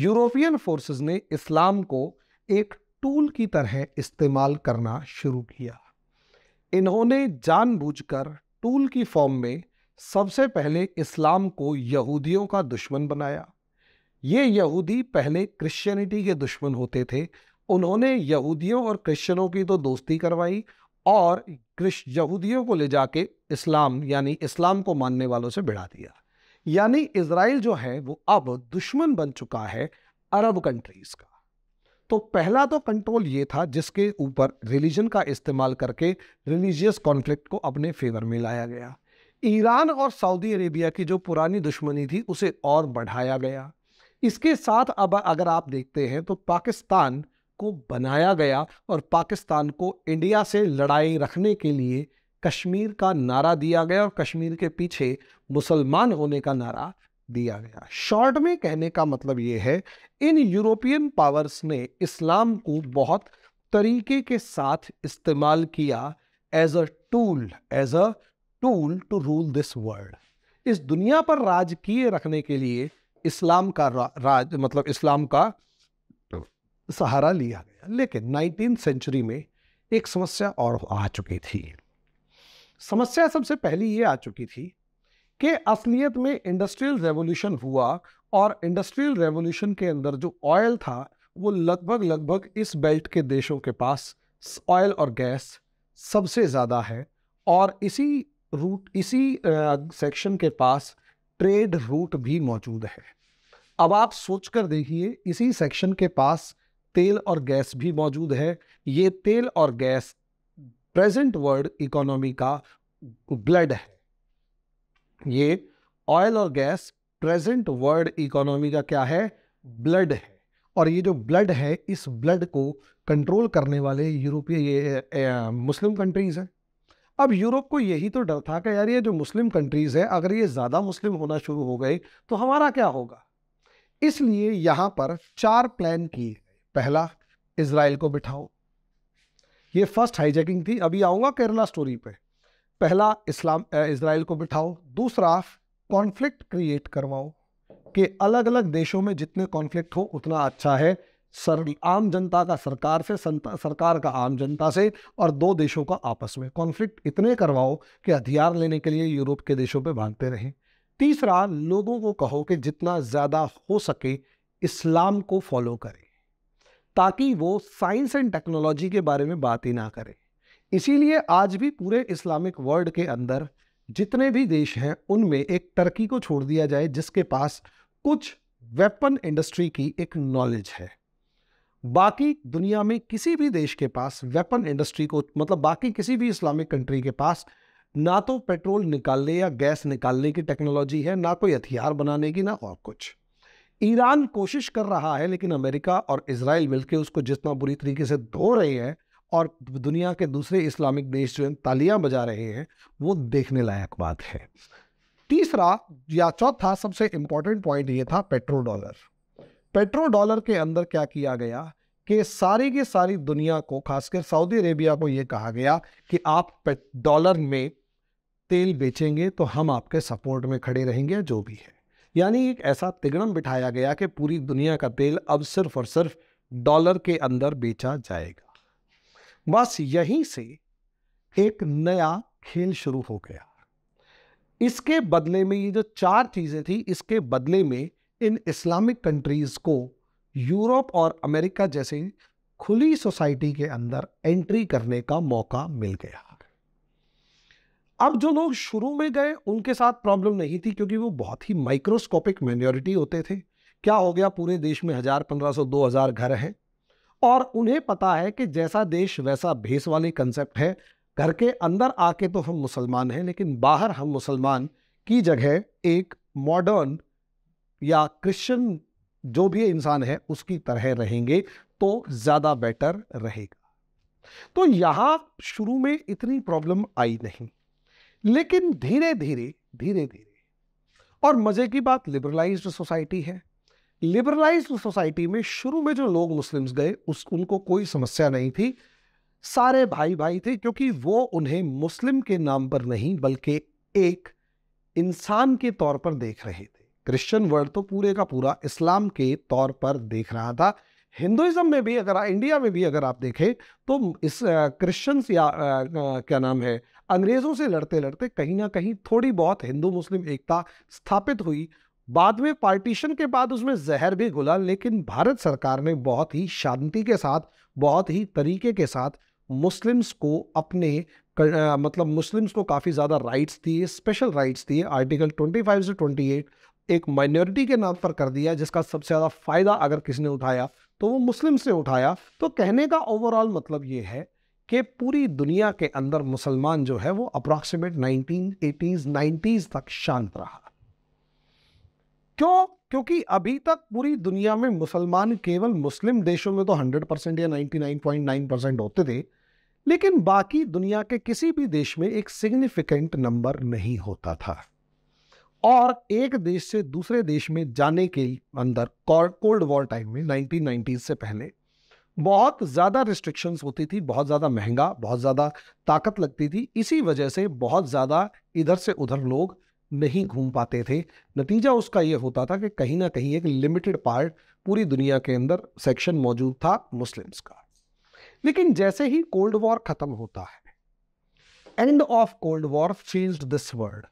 European forces ने इस्लाम को एक टूल की तरह इस्तेमाल करना शुरू किया इन्होंने जानबूझकर टूल की फॉर्म में सबसे पहले इस्लाम को यहूदियों का दुश्मन बनाया ये यहूदी पहले क्रिश्चियनिटी के दुश्मन होते थे उन्होंने यहूदियों और क्रिश्चियनों की तो दोस्ती करवाई और यहूदियों को ले जाके इस्लाम यानी इस्लाम को मानने वालों से बिड़ा दिया यानी इसराइल जो है वो अब दुश्मन बन चुका है अरब कंट्रीज़ का तो पहला तो कंट्रोल ये था जिसके ऊपर रिलीजन का इस्तेमाल करके रिलीजियस कॉन्फ्लिक्ट को अपने फेवर में लाया गया ईरान और सऊदी अरेबिया की जो पुरानी दुश्मनी थी उसे और बढ़ाया गया इसके साथ अब अगर आप देखते हैं तो पाकिस्तान को बनाया गया और पाकिस्तान को इंडिया से लड़ाई रखने के लिए कश्मीर का नारा दिया गया और कश्मीर के पीछे मुसलमान होने का नारा दिया गया शॉर्ट में कहने का मतलब ये है इन यूरोपियन पावर्स ने इस्लाम को बहुत तरीके के साथ इस्तेमाल किया as a tool as a tool to rule this world इस दुनिया पर राज किए रखने के लिए इस्लाम का राज मतलब इस्लाम का सहारा लिया गया लेकिन नाइनटीन सेंचुरी में एक समस्या और आ चुकी थी समस्या सबसे पहली ये आ चुकी थी कि असलियत में इंडस्ट्रियल रेवोल्यूशन हुआ और इंडस्ट्रियल रेवोल्यूशन के अंदर जो ऑयल था वो लगभग लगभग इस बेल्ट के देशों के पास ऑयल और गैस सबसे ज़्यादा है और इसी रूट इसी सेक्शन के पास ट्रेड रूट भी मौजूद है अब आप सोच कर देखिए इसी सेक्शन के पास तेल और गैस भी मौजूद है ये तेल और गैस प्रेजेंट वर्ल्ड इकोनॉमी का ब्लड है ये ऑयल और गैस प्रेजेंट वर्ल्ड इकोनॉमी का क्या है ब्लड है और ये जो ब्लड है इस ब्लड को कंट्रोल करने वाले यूरोपीय ये मुस्लिम कंट्रीज़ हैं अब यूरोप को यही तो डर था कि यार ये जो मुस्लिम कंट्रीज़ है अगर ये ज़्यादा मुस्लिम होना शुरू हो गए तो हमारा क्या होगा इसलिए यहाँ पर चार प्लान किए पहला इसराइल को बिठाओ ये फर्स्ट हाईजैकिंग थी अभी आऊँगा केरला स्टोरी पर पहला इस्लाम इसराइल को बिठाओ दूसरा कॉन्फ्लिक्ट क्रिएट करवाओ कि अलग अलग देशों में जितने कॉन्फ्लिक्ट हो उतना अच्छा है सर आम जनता का सरकार से संता, सरकार का आम जनता से और दो देशों का आपस में कॉन्फ्लिक्ट इतने करवाओ कि हथियार लेने के लिए यूरोप के देशों पे भागते रहें तीसरा लोगों को कहो कि जितना ज़्यादा हो सके इस्लाम को फॉलो करें ताकि वो साइंस एंड टेक्नोलॉजी के बारे में बात ही ना करें इसीलिए आज भी पूरे इस्लामिक वर्ल्ड के अंदर जितने भी देश हैं उनमें एक टर्की को छोड़ दिया जाए जिसके पास कुछ वेपन इंडस्ट्री की एक नॉलेज है बाकी दुनिया में किसी भी देश के पास वेपन इंडस्ट्री को मतलब बाकी किसी भी इस्लामिक कंट्री के पास ना तो पेट्रोल निकालने या गैस निकालने की टेक्नोलॉजी है ना कोई हथियार बनाने की ना और कुछ ईरान कोशिश कर रहा है लेकिन अमेरिका और इसराइल मिलकर उसको जितना बुरी तरीके से धो रहे हैं और दुनिया के दूसरे इस्लामिक देश जो हैं तालियां बजा रहे हैं वो देखने लायक बात है तीसरा या चौथा सबसे इंपॉर्टेंट पॉइंट ये था पेट्रो डॉलर पेट्रो डॉलर के अंदर क्या किया गया कि सारी की सारी दुनिया को खासकर सऊदी अरेबिया को ये कहा गया कि आप डॉलर में तेल बेचेंगे तो हम आपके सपोर्ट में खड़े रहेंगे जो भी है यानी एक ऐसा तिगड़म बिठाया गया कि पूरी दुनिया का तेल अब सिर्फ और सिर्फ डॉलर के अंदर बेचा जाएगा बस यहीं से एक नया खेल शुरू हो गया इसके बदले में ये जो चार चीज़ें थी इसके बदले में इन इस्लामिक कंट्रीज़ को यूरोप और अमेरिका जैसे खुली सोसाइटी के अंदर एंट्री करने का मौका मिल गया अब जो लोग शुरू में गए उनके साथ प्रॉब्लम नहीं थी क्योंकि वो बहुत ही माइक्रोस्कोपिक माइनॉरिटी होते थे क्या हो गया पूरे देश में हज़ार पंद्रह सौ दो हज़ार घर हैं और उन्हें पता है कि जैसा देश वैसा भेस वाली कंसेप्ट है घर के अंदर आके तो हम मुसलमान हैं लेकिन बाहर हम मुसलमान की जगह एक मॉडर्न या क्रिश्चियन जो भी इंसान है उसकी तरह रहेंगे तो ज़्यादा बेटर रहेगा तो यहाँ शुरू में इतनी प्रॉब्लम आई नहीं लेकिन धीरे धीरे धीरे धीरे और मज़े की बात लिबरलाइज्ड सोसाइटी है लिबरलाइज सोसाइटी में शुरू में जो लोग मुस्लिम्स गए उस उनको कोई समस्या नहीं थी सारे भाई भाई थे क्योंकि वो उन्हें मुस्लिम के नाम पर नहीं बल्कि एक इंसान के तौर पर देख रहे थे क्रिश्चियन वर्ल्ड तो पूरे का पूरा इस्लाम के तौर पर देख रहा था हिंदुइज्म में भी अगर इंडिया में भी अगर आप देखें तो इस क्रिश्चियंस या आ, आ, क्या नाम है अंग्रेज़ों से लड़ते लड़ते कहीं ना कहीं थोड़ी बहुत हिंदू मुस्लिम एकता स्थापित हुई बाद में पार्टीशन के बाद उसमें जहर भी घुला लेकिन भारत सरकार ने बहुत ही शांति के साथ बहुत ही तरीके के साथ मुस्लिम्स को अपने कर, आ, मतलब मुस्लिम्स को काफ़ी ज़्यादा राइट्स दिए स्पेशल राइट्स दिए आर्टिकल 25 से 28 एक माइनॉरिटी के नाम पर कर दिया जिसका सबसे ज़्यादा फ़ायदा अगर किसी ने उठाया तो वो मुस्लिम से उठाया तो कहने का ओवरऑल मतलब ये है कि पूरी दुनिया के अंदर मुसलमान जो है वो अप्रॉक्सीमेट नाइनटीन एटीज़ तक शांत रहा क्यों क्योंकि अभी तक पूरी दुनिया में मुसलमान केवल मुस्लिम देशों में तो 100 परसेंट या 99.9 परसेंट होते थे लेकिन बाकी दुनिया के किसी भी देश में एक सिग्निफिकेंट नंबर नहीं होता था और एक देश से दूसरे देश में जाने के अंदर कोल्ड वॉर टाइम में नाइनटीन से पहले बहुत ज़्यादा रिस्ट्रिक्शंस होती थी बहुत ज़्यादा महंगा बहुत ज़्यादा ताकत लगती थी इसी वजह से बहुत ज़्यादा इधर से उधर लोग नहीं घूम पाते थे नतीजा उसका ये होता था कि कहीं ना कहीं एक लिमिटेड पार्ट पूरी दुनिया के अंदर सेक्शन मौजूद था मुस्लिम्स का लेकिन जैसे ही कोल्ड वॉर ख़त्म होता है end of cold war changed this world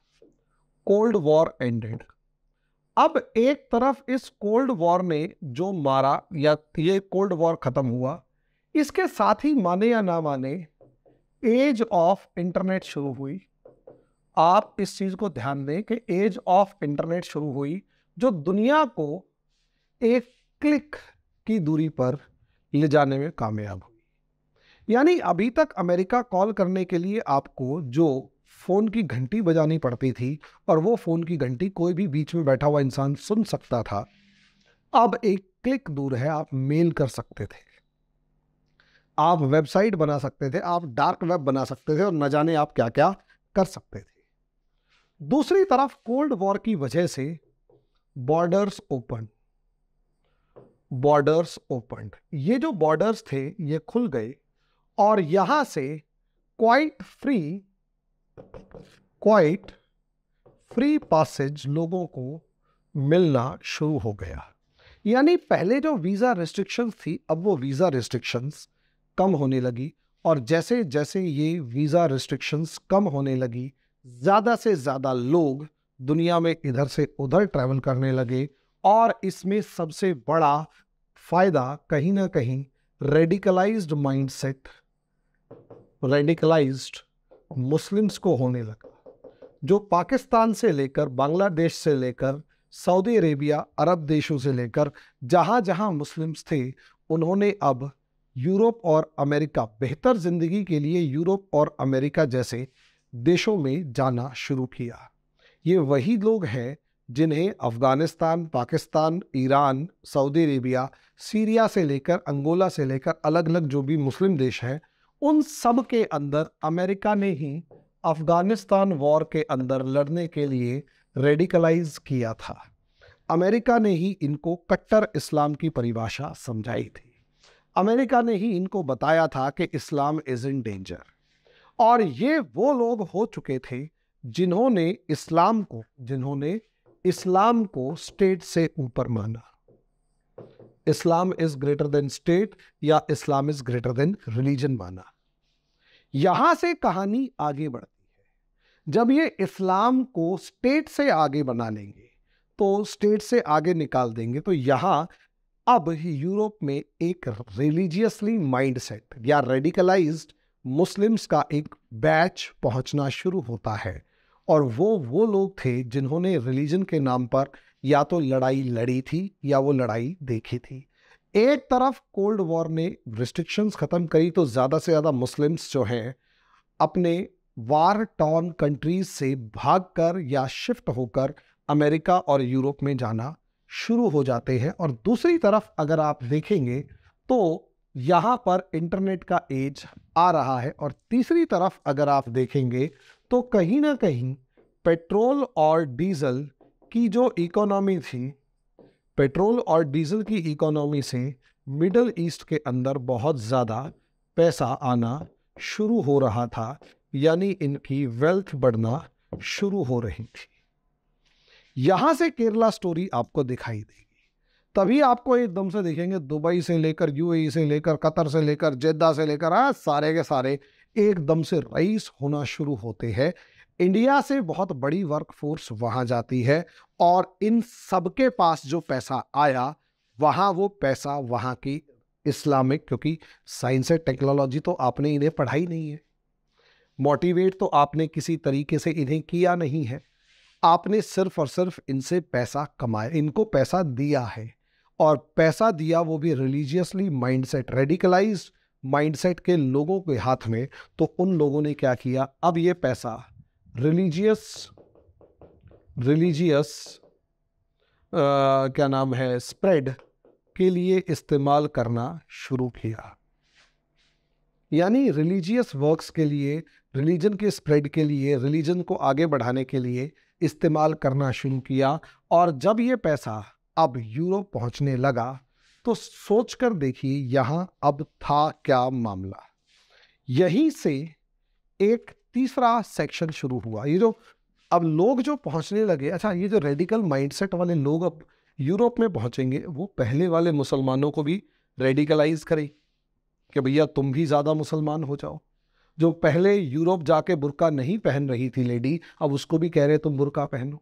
cold war ended अब एक तरफ इस कोल्ड वॉर ने जो मारा या ये कोल्ड वॉर ख़त्म हुआ इसके साथ ही माने या ना माने एज ऑफ इंटरनेट शुरू हुई आप इस चीज़ को ध्यान दें कि एज ऑफ इंटरनेट शुरू हुई जो दुनिया को एक क्लिक की दूरी पर ले जाने में कामयाब हुई यानी अभी तक अमेरिका कॉल करने के लिए आपको जो फ़ोन की घंटी बजानी पड़ती थी और वो फ़ोन की घंटी कोई भी बीच में बैठा हुआ इंसान सुन सकता था अब एक क्लिक दूर है आप मेल कर सकते थे आप वेबसाइट बना सकते थे आप डार्क वेब बना सकते थे और न जाने आप क्या क्या कर सकते थे दूसरी तरफ कोल्ड वॉर की वजह से बॉर्डर्स ओपन बॉर्डर्स ओपन ये जो बॉर्डर्स थे ये खुल गए और यहां से quite free quite free passage लोगों को मिलना शुरू हो गया यानी पहले जो वीज़ा रिस्ट्रिक्शंस थी अब वो वीज़ा रिस्ट्रिक्शंस कम होने लगी और जैसे जैसे ये वीज़ा रिस्ट्रिक्शंस कम होने लगी ज़्यादा से ज़्यादा लोग दुनिया में इधर से उधर ट्रैवल करने लगे और इसमें सबसे बड़ा फ़ायदा कहीं ना कहीं रेडिकलाइज्ड माइंडसेट रेडिकलाइज्ड मुस्लिम्स को होने लगा जो पाकिस्तान से लेकर बांग्लादेश से लेकर सऊदी अरेबिया अरब देशों से लेकर जहाँ जहाँ मुस्लिम्स थे उन्होंने अब यूरोप और अमेरिका बेहतर ज़िंदगी के लिए यूरोप और अमेरिका जैसे देशों में जाना शुरू किया ये वही लोग हैं जिन्हें Afghanistan Pakistan Iran Saudi Arabia Syria से लेकर अंगोला से लेकर अलग अलग जो भी मुस्लिम देश हैं उन सब के अंदर अमेरिका ने ही अफ़गानिस्तान वॉर के अंदर लड़ने के लिए रेडिकलाइज किया था अमेरिका ने ही इनको कट्टर इस्लाम की परिभाषा समझाई थी अमेरिका ने ही इनको बताया था कि इस्लाम इज़ इन डेंजर और ये वो लोग हो चुके थे जिन्होंने इस्लाम को जिन्होंने इस्लाम को स्टेट से ऊपर माना Islam is greater than state या Islam is greater than religion माना यहां से कहानी आगे बढ़ती है जब ये इस्लाम को स्टेट से आगे बना लेंगे तो स्टेट से आगे निकाल देंगे तो यहां अब यूरोप में एक रिलीजियसली माइंडसेट या रेडिकलाइज्ड मुस्लिम्स का एक बैच पहुंचना शुरू होता है और वो वो लोग थे जिन्होंने रिलीजन के नाम पर या तो लड़ाई लड़ी थी या वो लड़ाई देखी थी एक तरफ कोल्ड वॉर ने रिस्ट्रिक्शंस ख़त्म करी तो ज़्यादा से ज़्यादा मुस्लिम्स जो हैं अपने वार टॉन कंट्रीज से भागकर या शिफ्ट होकर अमेरिका और यूरोप में जाना शुरू हो जाते हैं और दूसरी तरफ अगर आप देखेंगे तो यहाँ पर इंटरनेट का एज आ रहा है और तीसरी तरफ अगर आप देखेंगे तो कहीं ना कहीं पेट्रोल और डीजल की जो इकोनॉमी थी पेट्रोल और डीजल की इकोनॉमी से मिडल ईस्ट के अंदर बहुत ज़्यादा पैसा आना शुरू हो रहा था यानी इनकी वेल्थ बढ़ना शुरू हो रही थी यहाँ से केरला स्टोरी आपको दिखाई देगी तभी आपको एकदम से देखेंगे दुबई से लेकर यूएई से लेकर कतर से लेकर जेद्दा से लेकर हाँ सारे के सारे एकदम से रईस होना शुरू होते हैं इंडिया से बहुत बड़ी वर्कफोर्स वहाँ जाती है और इन सबके पास जो पैसा आया वहाँ वो पैसा वहाँ की इस्लामिक क्योंकि साइंस एंड टेक्नोलॉजी तो आपने इन्हें पढ़ाई नहीं है मोटिवेट तो आपने किसी तरीके से इन्हें किया नहीं है आपने सिर्फ और सिर्फ इनसे पैसा कमाया इनको पैसा दिया है और पैसा दिया वो भी रिलीजियसली माइंडसेट रेडिकलाइज माइंडसेट के लोगों के हाथ में तो उन लोगों ने क्या किया अब ये पैसा रिलीजियस रिलीजियस क्या नाम है स्प्रेड के लिए इस्तेमाल करना शुरू किया यानी रिलीजियस वर्क्स के लिए रिलीजन के स्प्रेड के लिए रिलीजन को आगे बढ़ाने के लिए इस्तेमाल करना शुरू किया और जब ये पैसा अब यूरोप पहुंचने लगा तो सोच कर देखिए यहां अब था क्या मामला यहीं से एक तीसरा सेक्शन शुरू हुआ ये जो अब लोग जो पहुंचने लगे अच्छा ये जो रेडिकल माइंडसेट वाले लोग अब यूरोप में पहुंचेंगे वो पहले वाले मुसलमानों को भी रेडिकलाइज करें कि भैया तुम भी ज़्यादा मुसलमान हो जाओ जो पहले यूरोप जाके बुरका नहीं पहन रही थी लेडी अब उसको भी कह रहे तुम बुरका पहनो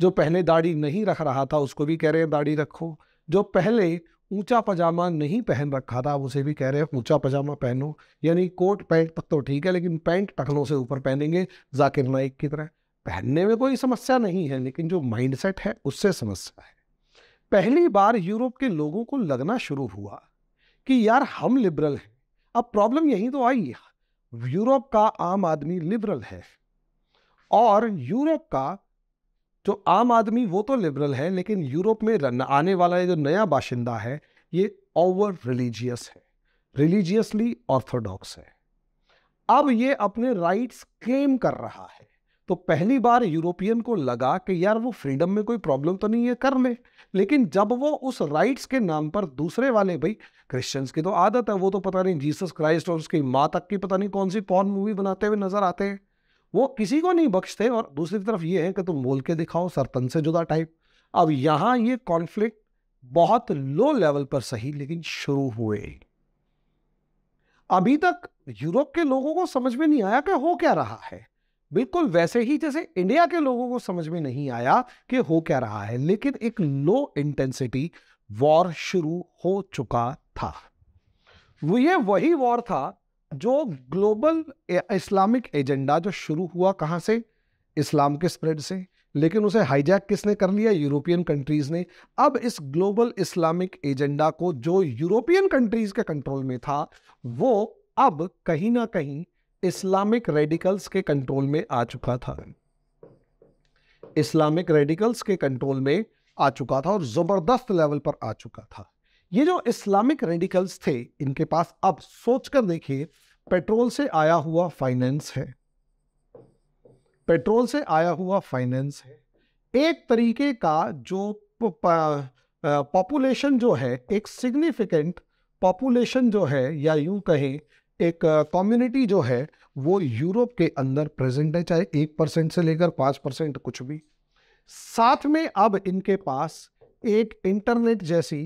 जो पहले दाढ़ी नहीं रख रहा था उसको भी कह रहे हैं दाढ़ी रखो जो पहले ऊंचा पजामा नहीं पहन रखा था उसे भी कह रहे हैं ऊंचा पजामा पहनो यानी कोट पैंट तक तो ठीक है लेकिन पैंट टखनों से ऊपर पहनेंगे जाकिर नाइक की तरह पहनने में कोई समस्या नहीं है लेकिन जो माइंडसेट है उससे समस्या है पहली बार यूरोप के लोगों को लगना शुरू हुआ कि यार हम लिबरल हैं अब प्रॉब्लम यहीं तो आई यूरोप का आम आदमी लिबरल है और यूरोप का जो तो आम आदमी वो तो लिबरल है लेकिन यूरोप में आने वाला जो नया बाशिंदा है ये ओवर रिलीजियस है रिलीजियसली ऑर्थोडॉक्स है अब ये अपने राइट्स क्लेम कर रहा है तो पहली बार यूरोपियन को लगा कि यार वो फ्रीडम में कोई प्रॉब्लम तो नहीं है कर ले लेकिन जब वो उस राइट्स के नाम पर दूसरे वाले भाई क्रिश्चियंस की तो आदत है वो तो पता नहीं जीसस क्राइस्ट और उसकी माँ तक की पता नहीं कौन सी पॉन मूवी बनाते हुए नजर आते हैं वो किसी को नहीं बख्शते और दूसरी तरफ ये है कि तुम बोल के दिखाओ सरतन से जुदा टाइप अब यहाँ ये कॉन्फ्लिक्ट बहुत लो लेवल पर सही लेकिन शुरू हुए अभी तक यूरोप के लोगों को समझ में नहीं आया कि हो क्या रहा है बिल्कुल वैसे ही जैसे इंडिया के लोगों को समझ में नहीं आया कि हो क्या रहा है लेकिन एक लो इंटेंसिटी वॉर शुरू हो चुका था वो ये वही वॉर था जो ग्लोबल इस्लामिक एजेंडा जो शुरू हुआ कहाँ से इस्लाम के स्प्रेड से लेकिन उसे हाईजैक किसने कर लिया यूरोपियन कंट्रीज़ ने अब इस ग्लोबल इस्लामिक एजेंडा को जो यूरोपियन कंट्रीज़ के कंट्रोल में था वो अब कहीं ना कहीं इस्लामिक रेडिकल्स के कंट्रोल में आ चुका था इस्लामिक रेडिकल्स के कंट्रोल में आ चुका था और ज़बरदस्त लेवल पर आ चुका था ये जो इस्लामिक रेडिकल्स थे इनके पास अब सोचकर देखिए पेट्रोल से आया हुआ फाइनेंस है पेट्रोल से आया हुआ फाइनेंस है एक तरीके का जो पॉपुलेशन जो है एक सिग्निफिकेंट पॉपुलेशन जो है या यूं कहें एक कम्युनिटी जो है वो यूरोप के अंदर प्रेजेंट है चाहे एक परसेंट से लेकर पाँच परसेंट कुछ भी साथ में अब इनके पास एक इंटरनेट जैसी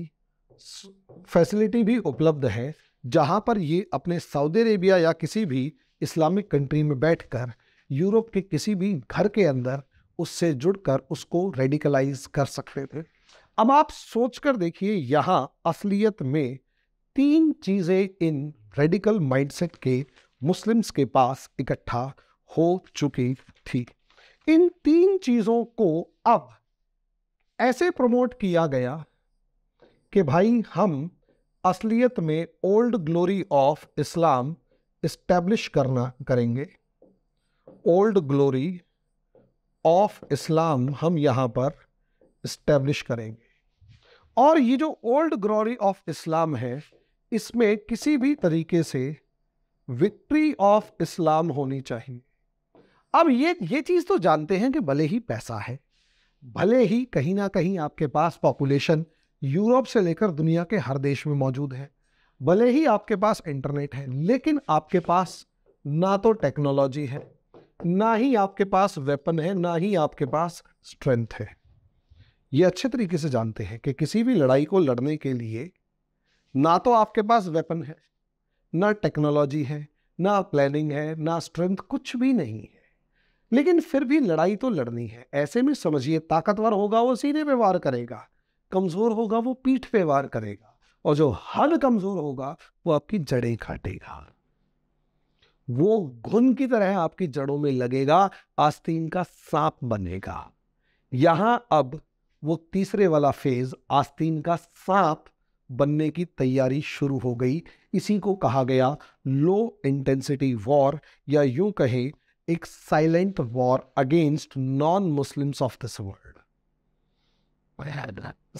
फैसिलिटी भी उपलब्ध है जहाँ पर ये अपने सऊदी अरेबिया या किसी भी इस्लामिक कंट्री में बैठकर यूरोप के किसी भी घर के अंदर उससे जुड़कर उसको रेडिकलाइज कर सकते थे अब आप सोच कर देखिए यहाँ असलियत में तीन चीज़ें इन रेडिकल माइंडसेट के मुस्लिम्स के पास इकट्ठा हो चुकी थी इन तीन चीज़ों को अब ऐसे प्रमोट किया गया कि भाई हम असलियत में old glory of Islam establish करना करेंगे ओल्ड ग्लोरी ऑफ इस्लाम हम यहाँ पर इस्टेब्लिश करेंगे और ये जो ओल्ड ग्लोरी ऑफ इस्लाम है इसमें किसी भी तरीके से विक्ट्री ऑफ इस्लाम होनी चाहिए अब ये ये चीज़ तो जानते हैं कि भले ही पैसा है भले ही कहीं ना कहीं आपके पास पॉपुलेशन यूरोप से लेकर दुनिया के हर देश में मौजूद है भले ही आपके पास इंटरनेट है लेकिन आपके पास ना तो टेक्नोलॉजी है ना ही आपके पास वेपन है ना ही आपके पास स्ट्रेंथ है ये अच्छे तरीके से जानते हैं कि किसी भी लड़ाई को लड़ने के लिए ना तो आपके पास वेपन है ना टेक्नोलॉजी है ना प्लानिंग है ना स्ट्रेंथ कुछ भी नहीं है लेकिन फिर भी लड़ाई तो लड़नी है ऐसे में समझिए ताकतवर होगा वो सीने व्यवहार वार करेगा कमज़ोर होगा वो पीठ पे वार करेगा और जो हल कमज़ोर होगा वो आपकी जड़ें काटेगा वो घुन की तरह आपकी जड़ों में लगेगा आस्तीन का सांप बनेगा यहां अब वो तीसरे वाला फेज आस्तीन का सांप बनने की तैयारी शुरू हो गई इसी को कहा गया लो इंटेंसिटी वॉर या यूं कहें एक silent war against non Muslims of this world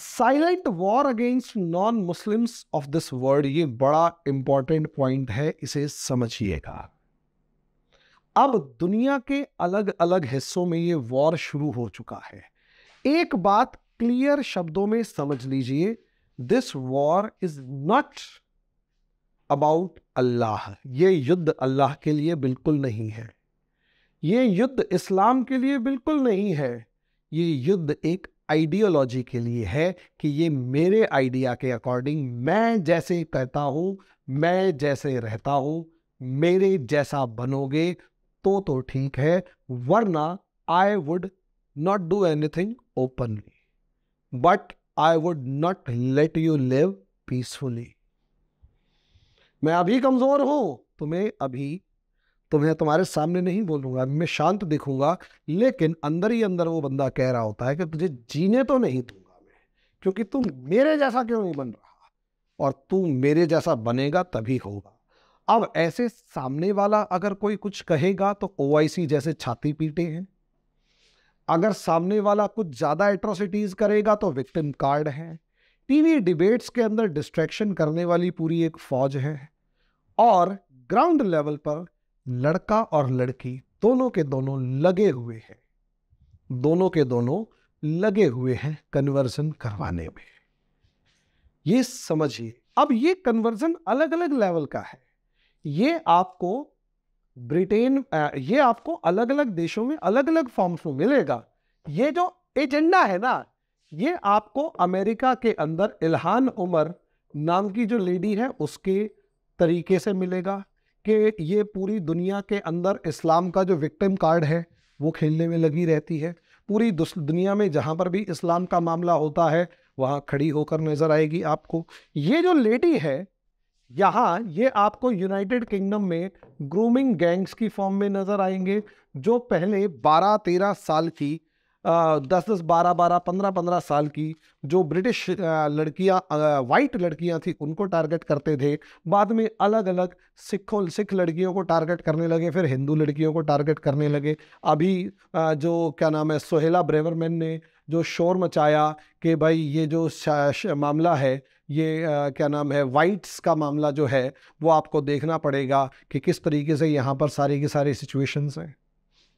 silent war against non Muslims of this world ये बड़ा इंपॉर्टेंट पॉइंट है इसे समझिएगा अब दुनिया के अलग अलग हिस्सों में ये वॉर शुरू हो चुका है एक बात क्लियर शब्दों में समझ लीजिए this war is not about Allah ये युद्ध अल्लाह के लिए बिल्कुल नहीं है ये युद्ध इस्लाम के लिए बिल्कुल नहीं है ये युद्ध एक आइडियोलॉजी के लिए है कि ये मेरे आइडिया के अकॉर्डिंग मैं जैसे कहता हूँ मैं जैसे रहता हूँ मेरे जैसा बनोगे तो तो ठीक है वरना I would not do anything openly but I would not let you live peacefully मैं अभी कमज़ोर हूं तुम्हें अभी तुम्हें तो तुम्हारे सामने नहीं बोलूंगा मैं शांत दिखूंगा लेकिन अंदर ही अंदर वो बंदा कह रहा होता है कि तुझे जीने तो नहीं दूंगा मैं क्योंकि तुम मेरे जैसा क्यों नहीं बन रहा और तू मेरे जैसा बनेगा तभी होगा अब ऐसे सामने वाला अगर कोई कुछ कहेगा तो ओ जैसे छाती पीटे हैं अगर सामने वाला कुछ ज़्यादा एट्रोसिटीज़ करेगा तो विक्टिम कार्ड है टीवी डिबेट्स के अंदर डिस्ट्रैक्शन करने वाली पूरी एक फौज है और ग्राउंड लेवल पर लड़का और लड़की दोनों के दोनों लगे हुए हैं दोनों के दोनों लगे हुए हैं कन्वर्जन करवाने में ये समझिए अब ये कन्वर्जन अलग अलग लेवल का है ये आपको ब्रिटेन ये आपको अलग अलग देशों में अलग अलग फॉर्म्स में मिलेगा ये जो एजेंडा है ना ये आपको अमेरिका के अंदर इल्हान उमर नाम की जो लेडी है उसके तरीके से मिलेगा कि ये पूरी दुनिया के अंदर इस्लाम का जो विक्टिम कार्ड है वो खेलने में लगी रहती है पूरी दुनिया में जहाँ पर भी इस्लाम का मामला होता है वहाँ खड़ी होकर नज़र आएगी आपको ये जो लेडी है यहाँ ये आपको यूनाइटेड किंगडम में ग्रूमिंग गैंग्स की फॉर्म में नज़र आएंगे जो पहले 12-13 साल की दस दस बारह बारह पंद्रह पंद्रह साल की जो ब्रिटिश लड़कियां वाइट लड़कियां थी उनको टारगेट करते थे बाद में अलग अलग सिखों सिख लड़कियों को टारगेट करने लगे फिर हिंदू लड़कियों को टारगेट करने लगे अभी जो क्या नाम है सोहेला ब्रेवरमैन ने जो शोर मचाया कि भाई ये जो मामला है ये आ, क्या नाम है वाइट्स का मामला जो है वो आपको देखना पड़ेगा कि किस तरीके से यहाँ पर सारी की सारी सिचुएशंस हैं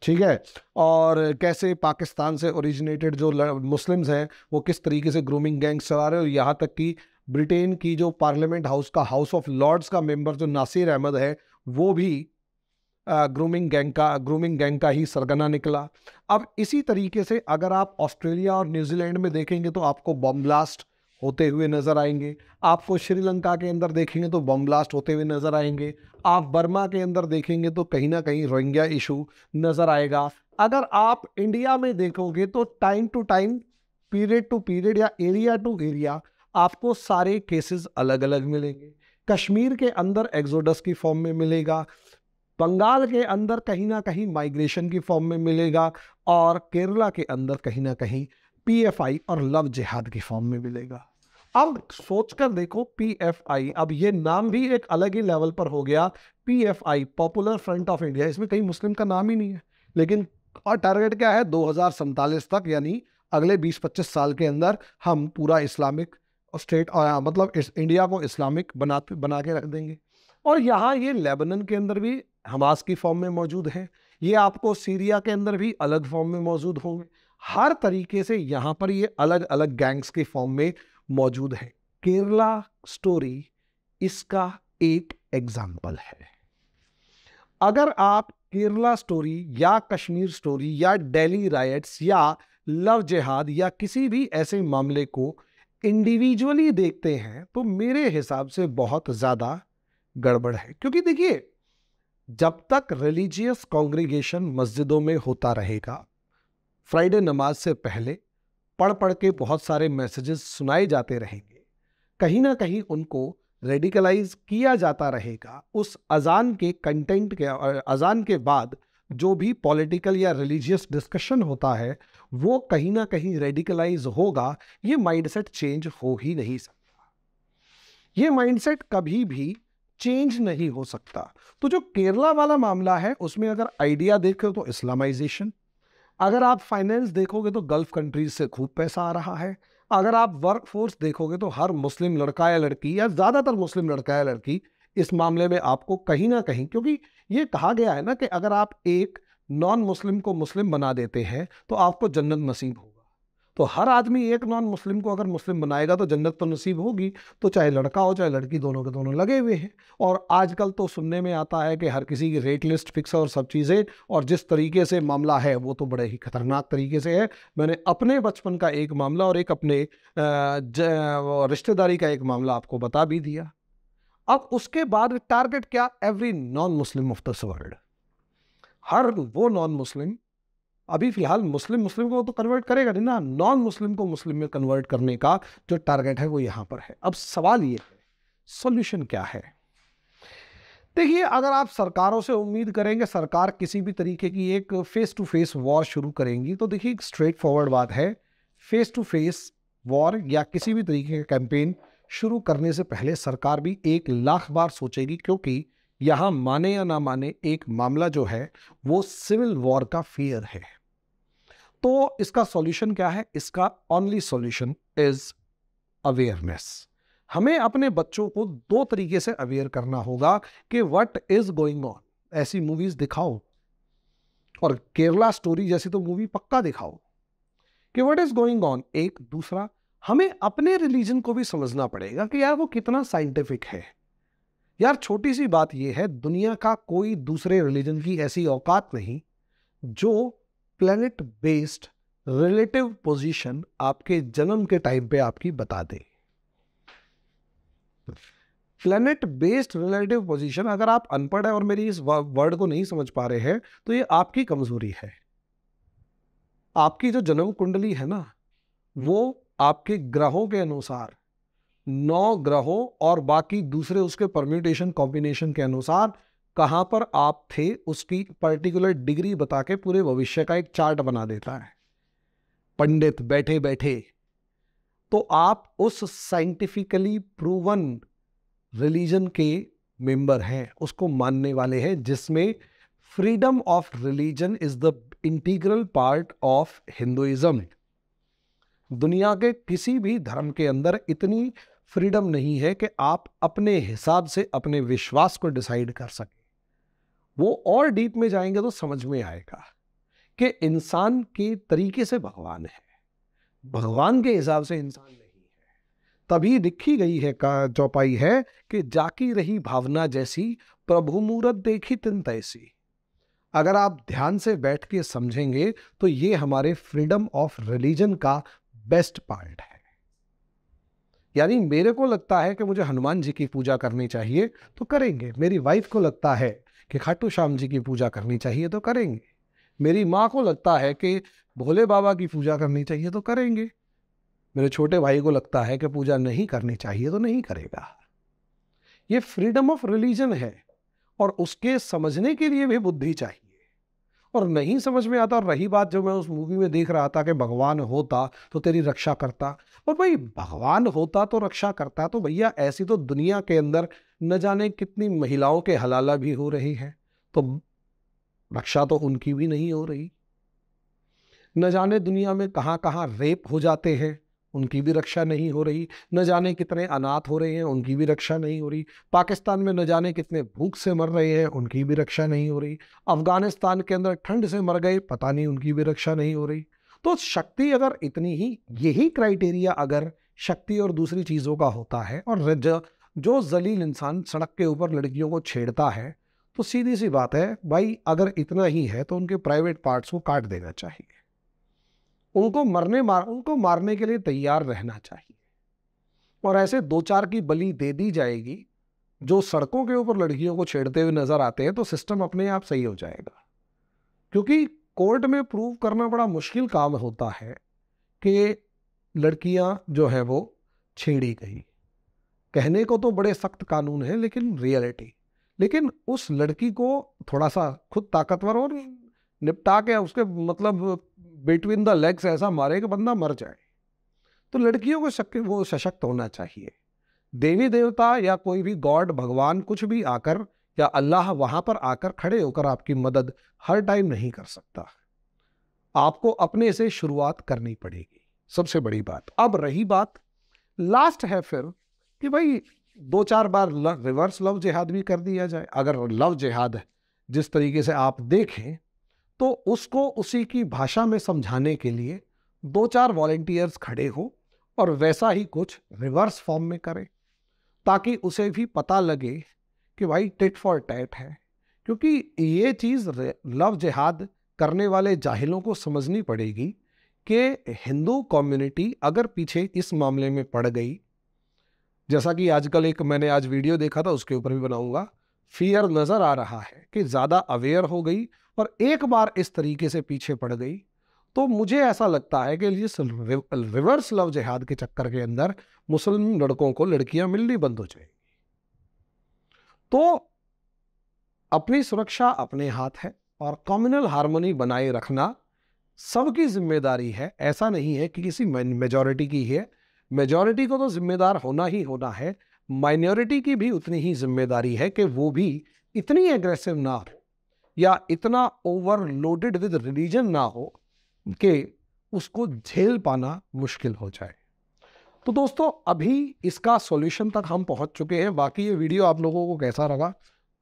ठीक है और कैसे पाकिस्तान से ओरिजिनेटेड जो मुस्लिम्स हैं वो किस तरीके से ग्रूमिंग गैंग्स चला रहे हैं और यहाँ तक कि ब्रिटेन की जो पार्लियामेंट हाउस का हाउस ऑफ लॉर्ड्स का मेंबर जो नासिर अहमद है वो भी ग्रूमिंग गैंग का ग्रूमिंग गैंग का ही सरगना निकला अब इसी तरीके से अगर आप ऑस्ट्रेलिया और न्यूजीलैंड में देखेंगे तो आपको बॉम्ब ब्लास्ट होते हुए नज़र आएंगे आपको श्रीलंका के अंदर देखेंगे तो बम ब्लास्ट होते हुए नज़र आएंगे आप बर्मा के अंदर देखेंगे तो कहीं ना कहीं रोहिंग्या इशू नज़र आएगा अगर आप इंडिया में देखोगे तो time to time period to period या एरिया टू एरिया आपको सारे केसेस अलग अलग मिलेंगे कश्मीर के अंदर एग्जोडस की फॉर्म में मिलेगा बंगाल के अंदर कहीं ना कहीं माइग्रेशन की फॉर्म में मिलेगा और केरला के अंदर कहीं ना कहीं पीएफआई और लव जिहाद की फॉर्म में मिलेगा अब सोचकर देखो पीएफआई अब ये नाम भी एक अलग ही लेवल पर हो गया PFI popular front of India इसमें कहीं मुस्लिम का नाम ही नहीं है लेकिन और टारगेट क्या है दो तक यानी अगले 20-25 साल के अंदर हम पूरा इस्लामिक स्टेट और हाँ, मतलब इस इंडिया को इस्लामिक बना बना के रख देंगे और यहाँ ये लेबनन के अंदर भी हमास की फॉर्म में मौजूद हैं ये आपको सीरिया के अंदर भी अलग फॉर्म में मौजूद होंगे हर तरीके से यहाँ पर ये अलग अलग गैंग्स के फॉर्म में मौजूद है केरला स्टोरी इसका एक एग्जाम्पल है अगर आप केरला स्टोरी या कश्मीर स्टोरी या डेली रायट्स या लव जिहाद या किसी भी ऐसे मामले को इंडिविजुअली देखते हैं तो मेरे हिसाब से बहुत ज़्यादा गड़बड़ है क्योंकि देखिए जब तक रिलीजियस कॉन्ग्रीगेशन मस्जिदों में होता रहेगा फ्राइडे नमाज से पहले पढ़ पढ़ के बहुत सारे मैसेजेस सुनाए जाते रहेंगे कहीं ना कहीं उनको रेडिकलाइज किया जाता रहेगा उस अजान के कंटेंट के अजान के बाद जो भी पॉलिटिकल या रिलीजियस डिस्कशन होता है वो कहीं ना कहीं रेडिकलाइज होगा ये माइंडसेट चेंज हो ही नहीं सकता ये माइंडसेट कभी भी चेंज नहीं हो सकता तो जो केरला वाला मामला है उसमें अगर आइडिया देखो तो इस्लामाइजेशन अगर आप फाइनेंस देखोगे तो गल्फ कंट्रीज से खूब पैसा आ रहा है अगर आप वर्क फोर्स देखोगे तो हर मुस्लिम लड़का या लड़की या ज़्यादातर मुस्लिम लड़का या लड़की इस मामले में आपको कहीं ना कहीं क्योंकि ये कहा गया है ना कि अगर आप एक नॉन मुस्लिम को मुस्लिम बना देते हैं तो आपको जन्नत नसीब हो तो हर आदमी एक नॉन मुस्लिम को अगर मुस्लिम बनाएगा तो जन्नत तो नसीब होगी तो चाहे लड़का हो चाहे लड़की दोनों के दोनों लगे हुए हैं और आजकल तो सुनने में आता है कि हर किसी की रेट लिस्ट फिक्स है और सब चीज़ें और जिस तरीके से मामला है वो तो बड़े ही खतरनाक तरीके से है मैंने अपने बचपन का एक मामला और एक अपने रिश्तेदारी का एक मामला आपको बता भी दिया अब उसके बाद टारगेट क्या every non Muslim of this world हर वो नॉन मुस्लिम अभी फिलहाल मुस्लिम मुस्लिम को तो कन्वर्ट करेगा नहीं ना नॉन मुस्लिम को मुस्लिम में कन्वर्ट करने का जो टारगेट है वो यहाँ पर है अब सवाल ये सॉल्यूशन सोल्यूशन क्या है देखिए अगर आप सरकारों से उम्मीद करेंगे सरकार किसी भी तरीके की एक फेस टू फेस वॉर शुरू करेंगी तो देखिए एक स्ट्रेट फॉरवर्ड बात है फेस टू फेस वॉर या किसी भी तरीके का कैंपेन शुरू करने से पहले सरकार भी एक लाख बार सोचेगी क्योंकि यहाँ माने या ना माने एक मामला जो है वो सिविल वॉर का फेयर है तो इसका सॉल्यूशन क्या है इसका ओनली सॉल्यूशन इज अवेयरनेस हमें अपने बच्चों को दो तरीके से अवेयर करना होगा कि व्हाट इज गोइंग ऑन ऐसी मूवीज दिखाओ और केरला स्टोरी जैसी तो मूवी पक्का दिखाओ कि व्हाट इज गोइंग ऑन एक दूसरा हमें अपने रिलीजन को भी समझना पड़ेगा कि यार वो कितना साइंटिफिक है यार छोटी सी बात यह है दुनिया का कोई दूसरे रिलीजन की ऐसी औकात नहीं जो प्लैनेट बेस्ड रिलेटिव पोजीशन आपके जन्म के टाइम पे आपकी बता दे प्लैनेट बेस्ड रिलेटिव पोजीशन अगर आप अनपढ़ है और मेरी इस वर्ड को नहीं समझ पा रहे हैं तो ये आपकी कमजोरी है आपकी जो जन्म कुंडली है ना वो आपके ग्रहों के अनुसार नौ ग्रहों और बाकी दूसरे उसके परम्यूटेशन कॉम्बिनेशन के अनुसार कहाँ पर आप थे उसकी पर्टिकुलर डिग्री बता के पूरे भविष्य का एक चार्ट बना देता है पंडित बैठे बैठे तो आप उस साइंटिफिकली प्रूवन रिलीजन के मेंबर हैं उसको मानने वाले हैं जिसमें freedom of religion is the integral part of Hinduism दुनिया के किसी भी धर्म के अंदर इतनी फ्रीडम नहीं है कि आप अपने हिसाब से अपने विश्वास को डिसाइड कर सकें वो और डीप में जाएंगे तो समझ में आएगा कि इंसान के तरीके से भगवान है भगवान के हिसाब से इंसान नहीं है तभी लिखी गई है का चौपाई है कि जाकी रही भावना जैसी प्रभु मूरत देखी तिन तैसी अगर आप ध्यान से बैठ के समझेंगे तो ये हमारे फ्रीडम ऑफ रिलीजन का बेस्ट पार्ट है यानी मेरे को लगता है कि मुझे हनुमान जी की पूजा करनी चाहिए तो करेंगे मेरी वाइफ को लगता है कि खाटू श्याम जी की पूजा करनी चाहिए तो करेंगे मेरी माँ को लगता है कि भोले बाबा की पूजा करनी चाहिए तो करेंगे मेरे छोटे भाई को लगता है कि पूजा नहीं करनी चाहिए तो नहीं करेगा ये फ्रीडम ऑफ रिलीजन है और उसके समझने के लिए भी बुद्धि चाहिए और नहीं समझ में आता और रही बात जो मैं उस मूवी में देख रहा था कि भगवान होता तो तेरी रक्षा करता और भाई भगवान होता तो रक्षा करता तो भैया ऐसी तो दुनिया के अंदर न जाने कितनी महिलाओं के हलाला भी हो रही है तो रक्षा तो उनकी भी नहीं हो रही न जाने दुनिया में कहाँ कहाँ रेप हो जाते हैं उनकी भी रक्षा नहीं हो रही न जाने कितने अनाथ हो रहे हैं उनकी भी रक्षा नहीं हो रही पाकिस्तान में न जाने कितने भूख से मर रहे हैं उनकी भी रक्षा नहीं हो रही अफ़गानिस्तान के अंदर ठंड से मर गए पता नहीं उनकी भी रक्षा नहीं हो रही तो शक्ति अगर इतनी ही यही क्राइटेरिया अगर शक्ति और दूसरी चीज़ों का होता है और जो जलील इंसान सड़क के ऊपर लड़कियों को छेड़ता है तो सीधी सी बात है भाई अगर इतना ही है तो उनके प्राइवेट पार्ट्स को काट देना चाहिए उनको मरने मार उनको मारने के लिए तैयार रहना चाहिए और ऐसे दो चार की बलि दे दी जाएगी जो सड़कों के ऊपर लड़कियों को छेड़ते हुए नजर आते हैं तो सिस्टम अपने आप सही हो जाएगा क्योंकि कोर्ट में प्रूव करना बड़ा मुश्किल काम होता है कि लड़कियां जो है वो छेड़ी गई कहने को तो बड़े सख्त कानून है लेकिन रियलिटी लेकिन उस लड़की को थोड़ा सा खुद ताकतवर और निपटा के उसके मतलब बिटवीन द लेग्स ऐसा मारे कि बंदा मर जाए तो लड़कियों को शक वो सशक्त होना चाहिए देवी देवता या कोई भी गॉड भगवान कुछ भी आकर या अल्लाह वहाँ पर आकर खड़े होकर आपकी मदद हर टाइम नहीं कर सकता आपको अपने से शुरुआत करनी पड़ेगी सबसे बड़ी बात अब रही बात लास्ट है फिर कि भाई दो चार बार रिवर्स लव जिहाद भी कर दिया जाए अगर लव जिहाद जिस तरीके से आप देखें तो उसको उसी की भाषा में समझाने के लिए दो चार वॉलेंटियर्स खड़े हो और वैसा ही कुछ रिवर्स फॉर्म में करें ताकि उसे भी पता लगे कि भाई टिट फॉर टैट है क्योंकि ये चीज़ लव जिहाद करने वाले जाहिलों को समझनी पड़ेगी कि हिंदू कम्युनिटी अगर पीछे इस मामले में पड़ गई जैसा कि आजकल एक मैंने आज वीडियो देखा था उसके ऊपर भी बनाऊंगा फियर नज़र आ रहा है कि ज़्यादा अवेयर हो गई पर एक बार इस तरीके से पीछे पड़ गई तो मुझे ऐसा लगता है कि इस रिवर्स लव जिहाद के चक्कर के अंदर मुस्लिम लड़कों को लड़कियां मिलनी बंद हो जाएंगी तो अपनी सुरक्षा अपने हाथ है और कम्युनल हारमोनी बनाए रखना सबकी जिम्मेदारी है ऐसा नहीं है कि किसी मेजोरिटी की है मेजॉरिटी को तो जिम्मेदार होना ही होना है माइनॉरिटी की भी उतनी ही जिम्मेदारी है कि वो भी इतनी एग्रेसिव ना हो या इतना ओवरलोडेड विद रिलीजन ना हो कि उसको झेल पाना मुश्किल हो जाए तो दोस्तों अभी इसका सॉल्यूशन तक हम पहुंच चुके हैं बाकी ये वीडियो आप लोगों को कैसा लगा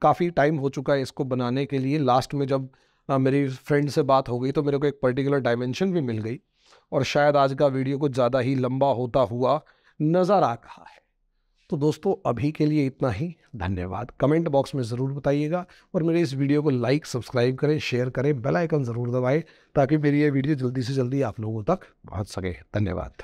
काफ़ी टाइम हो चुका है इसको बनाने के लिए लास्ट में जब आ, मेरी फ्रेंड से बात हो गई तो मेरे को एक पर्टिकुलर डायमेंशन भी मिल गई और शायद आज का वीडियो कुछ ज़्यादा ही लंबा होता हुआ नज़र आ रहा है तो दोस्तों अभी के लिए इतना ही धन्यवाद कमेंट बॉक्स में ज़रूर बताइएगा और मेरे इस वीडियो को लाइक सब्सक्राइब करें शेयर करें बेल आइकन ज़रूर दबाएं ताकि मेरी ये वीडियो जल्दी से जल्दी आप लोगों तक पहुंच सके धन्यवाद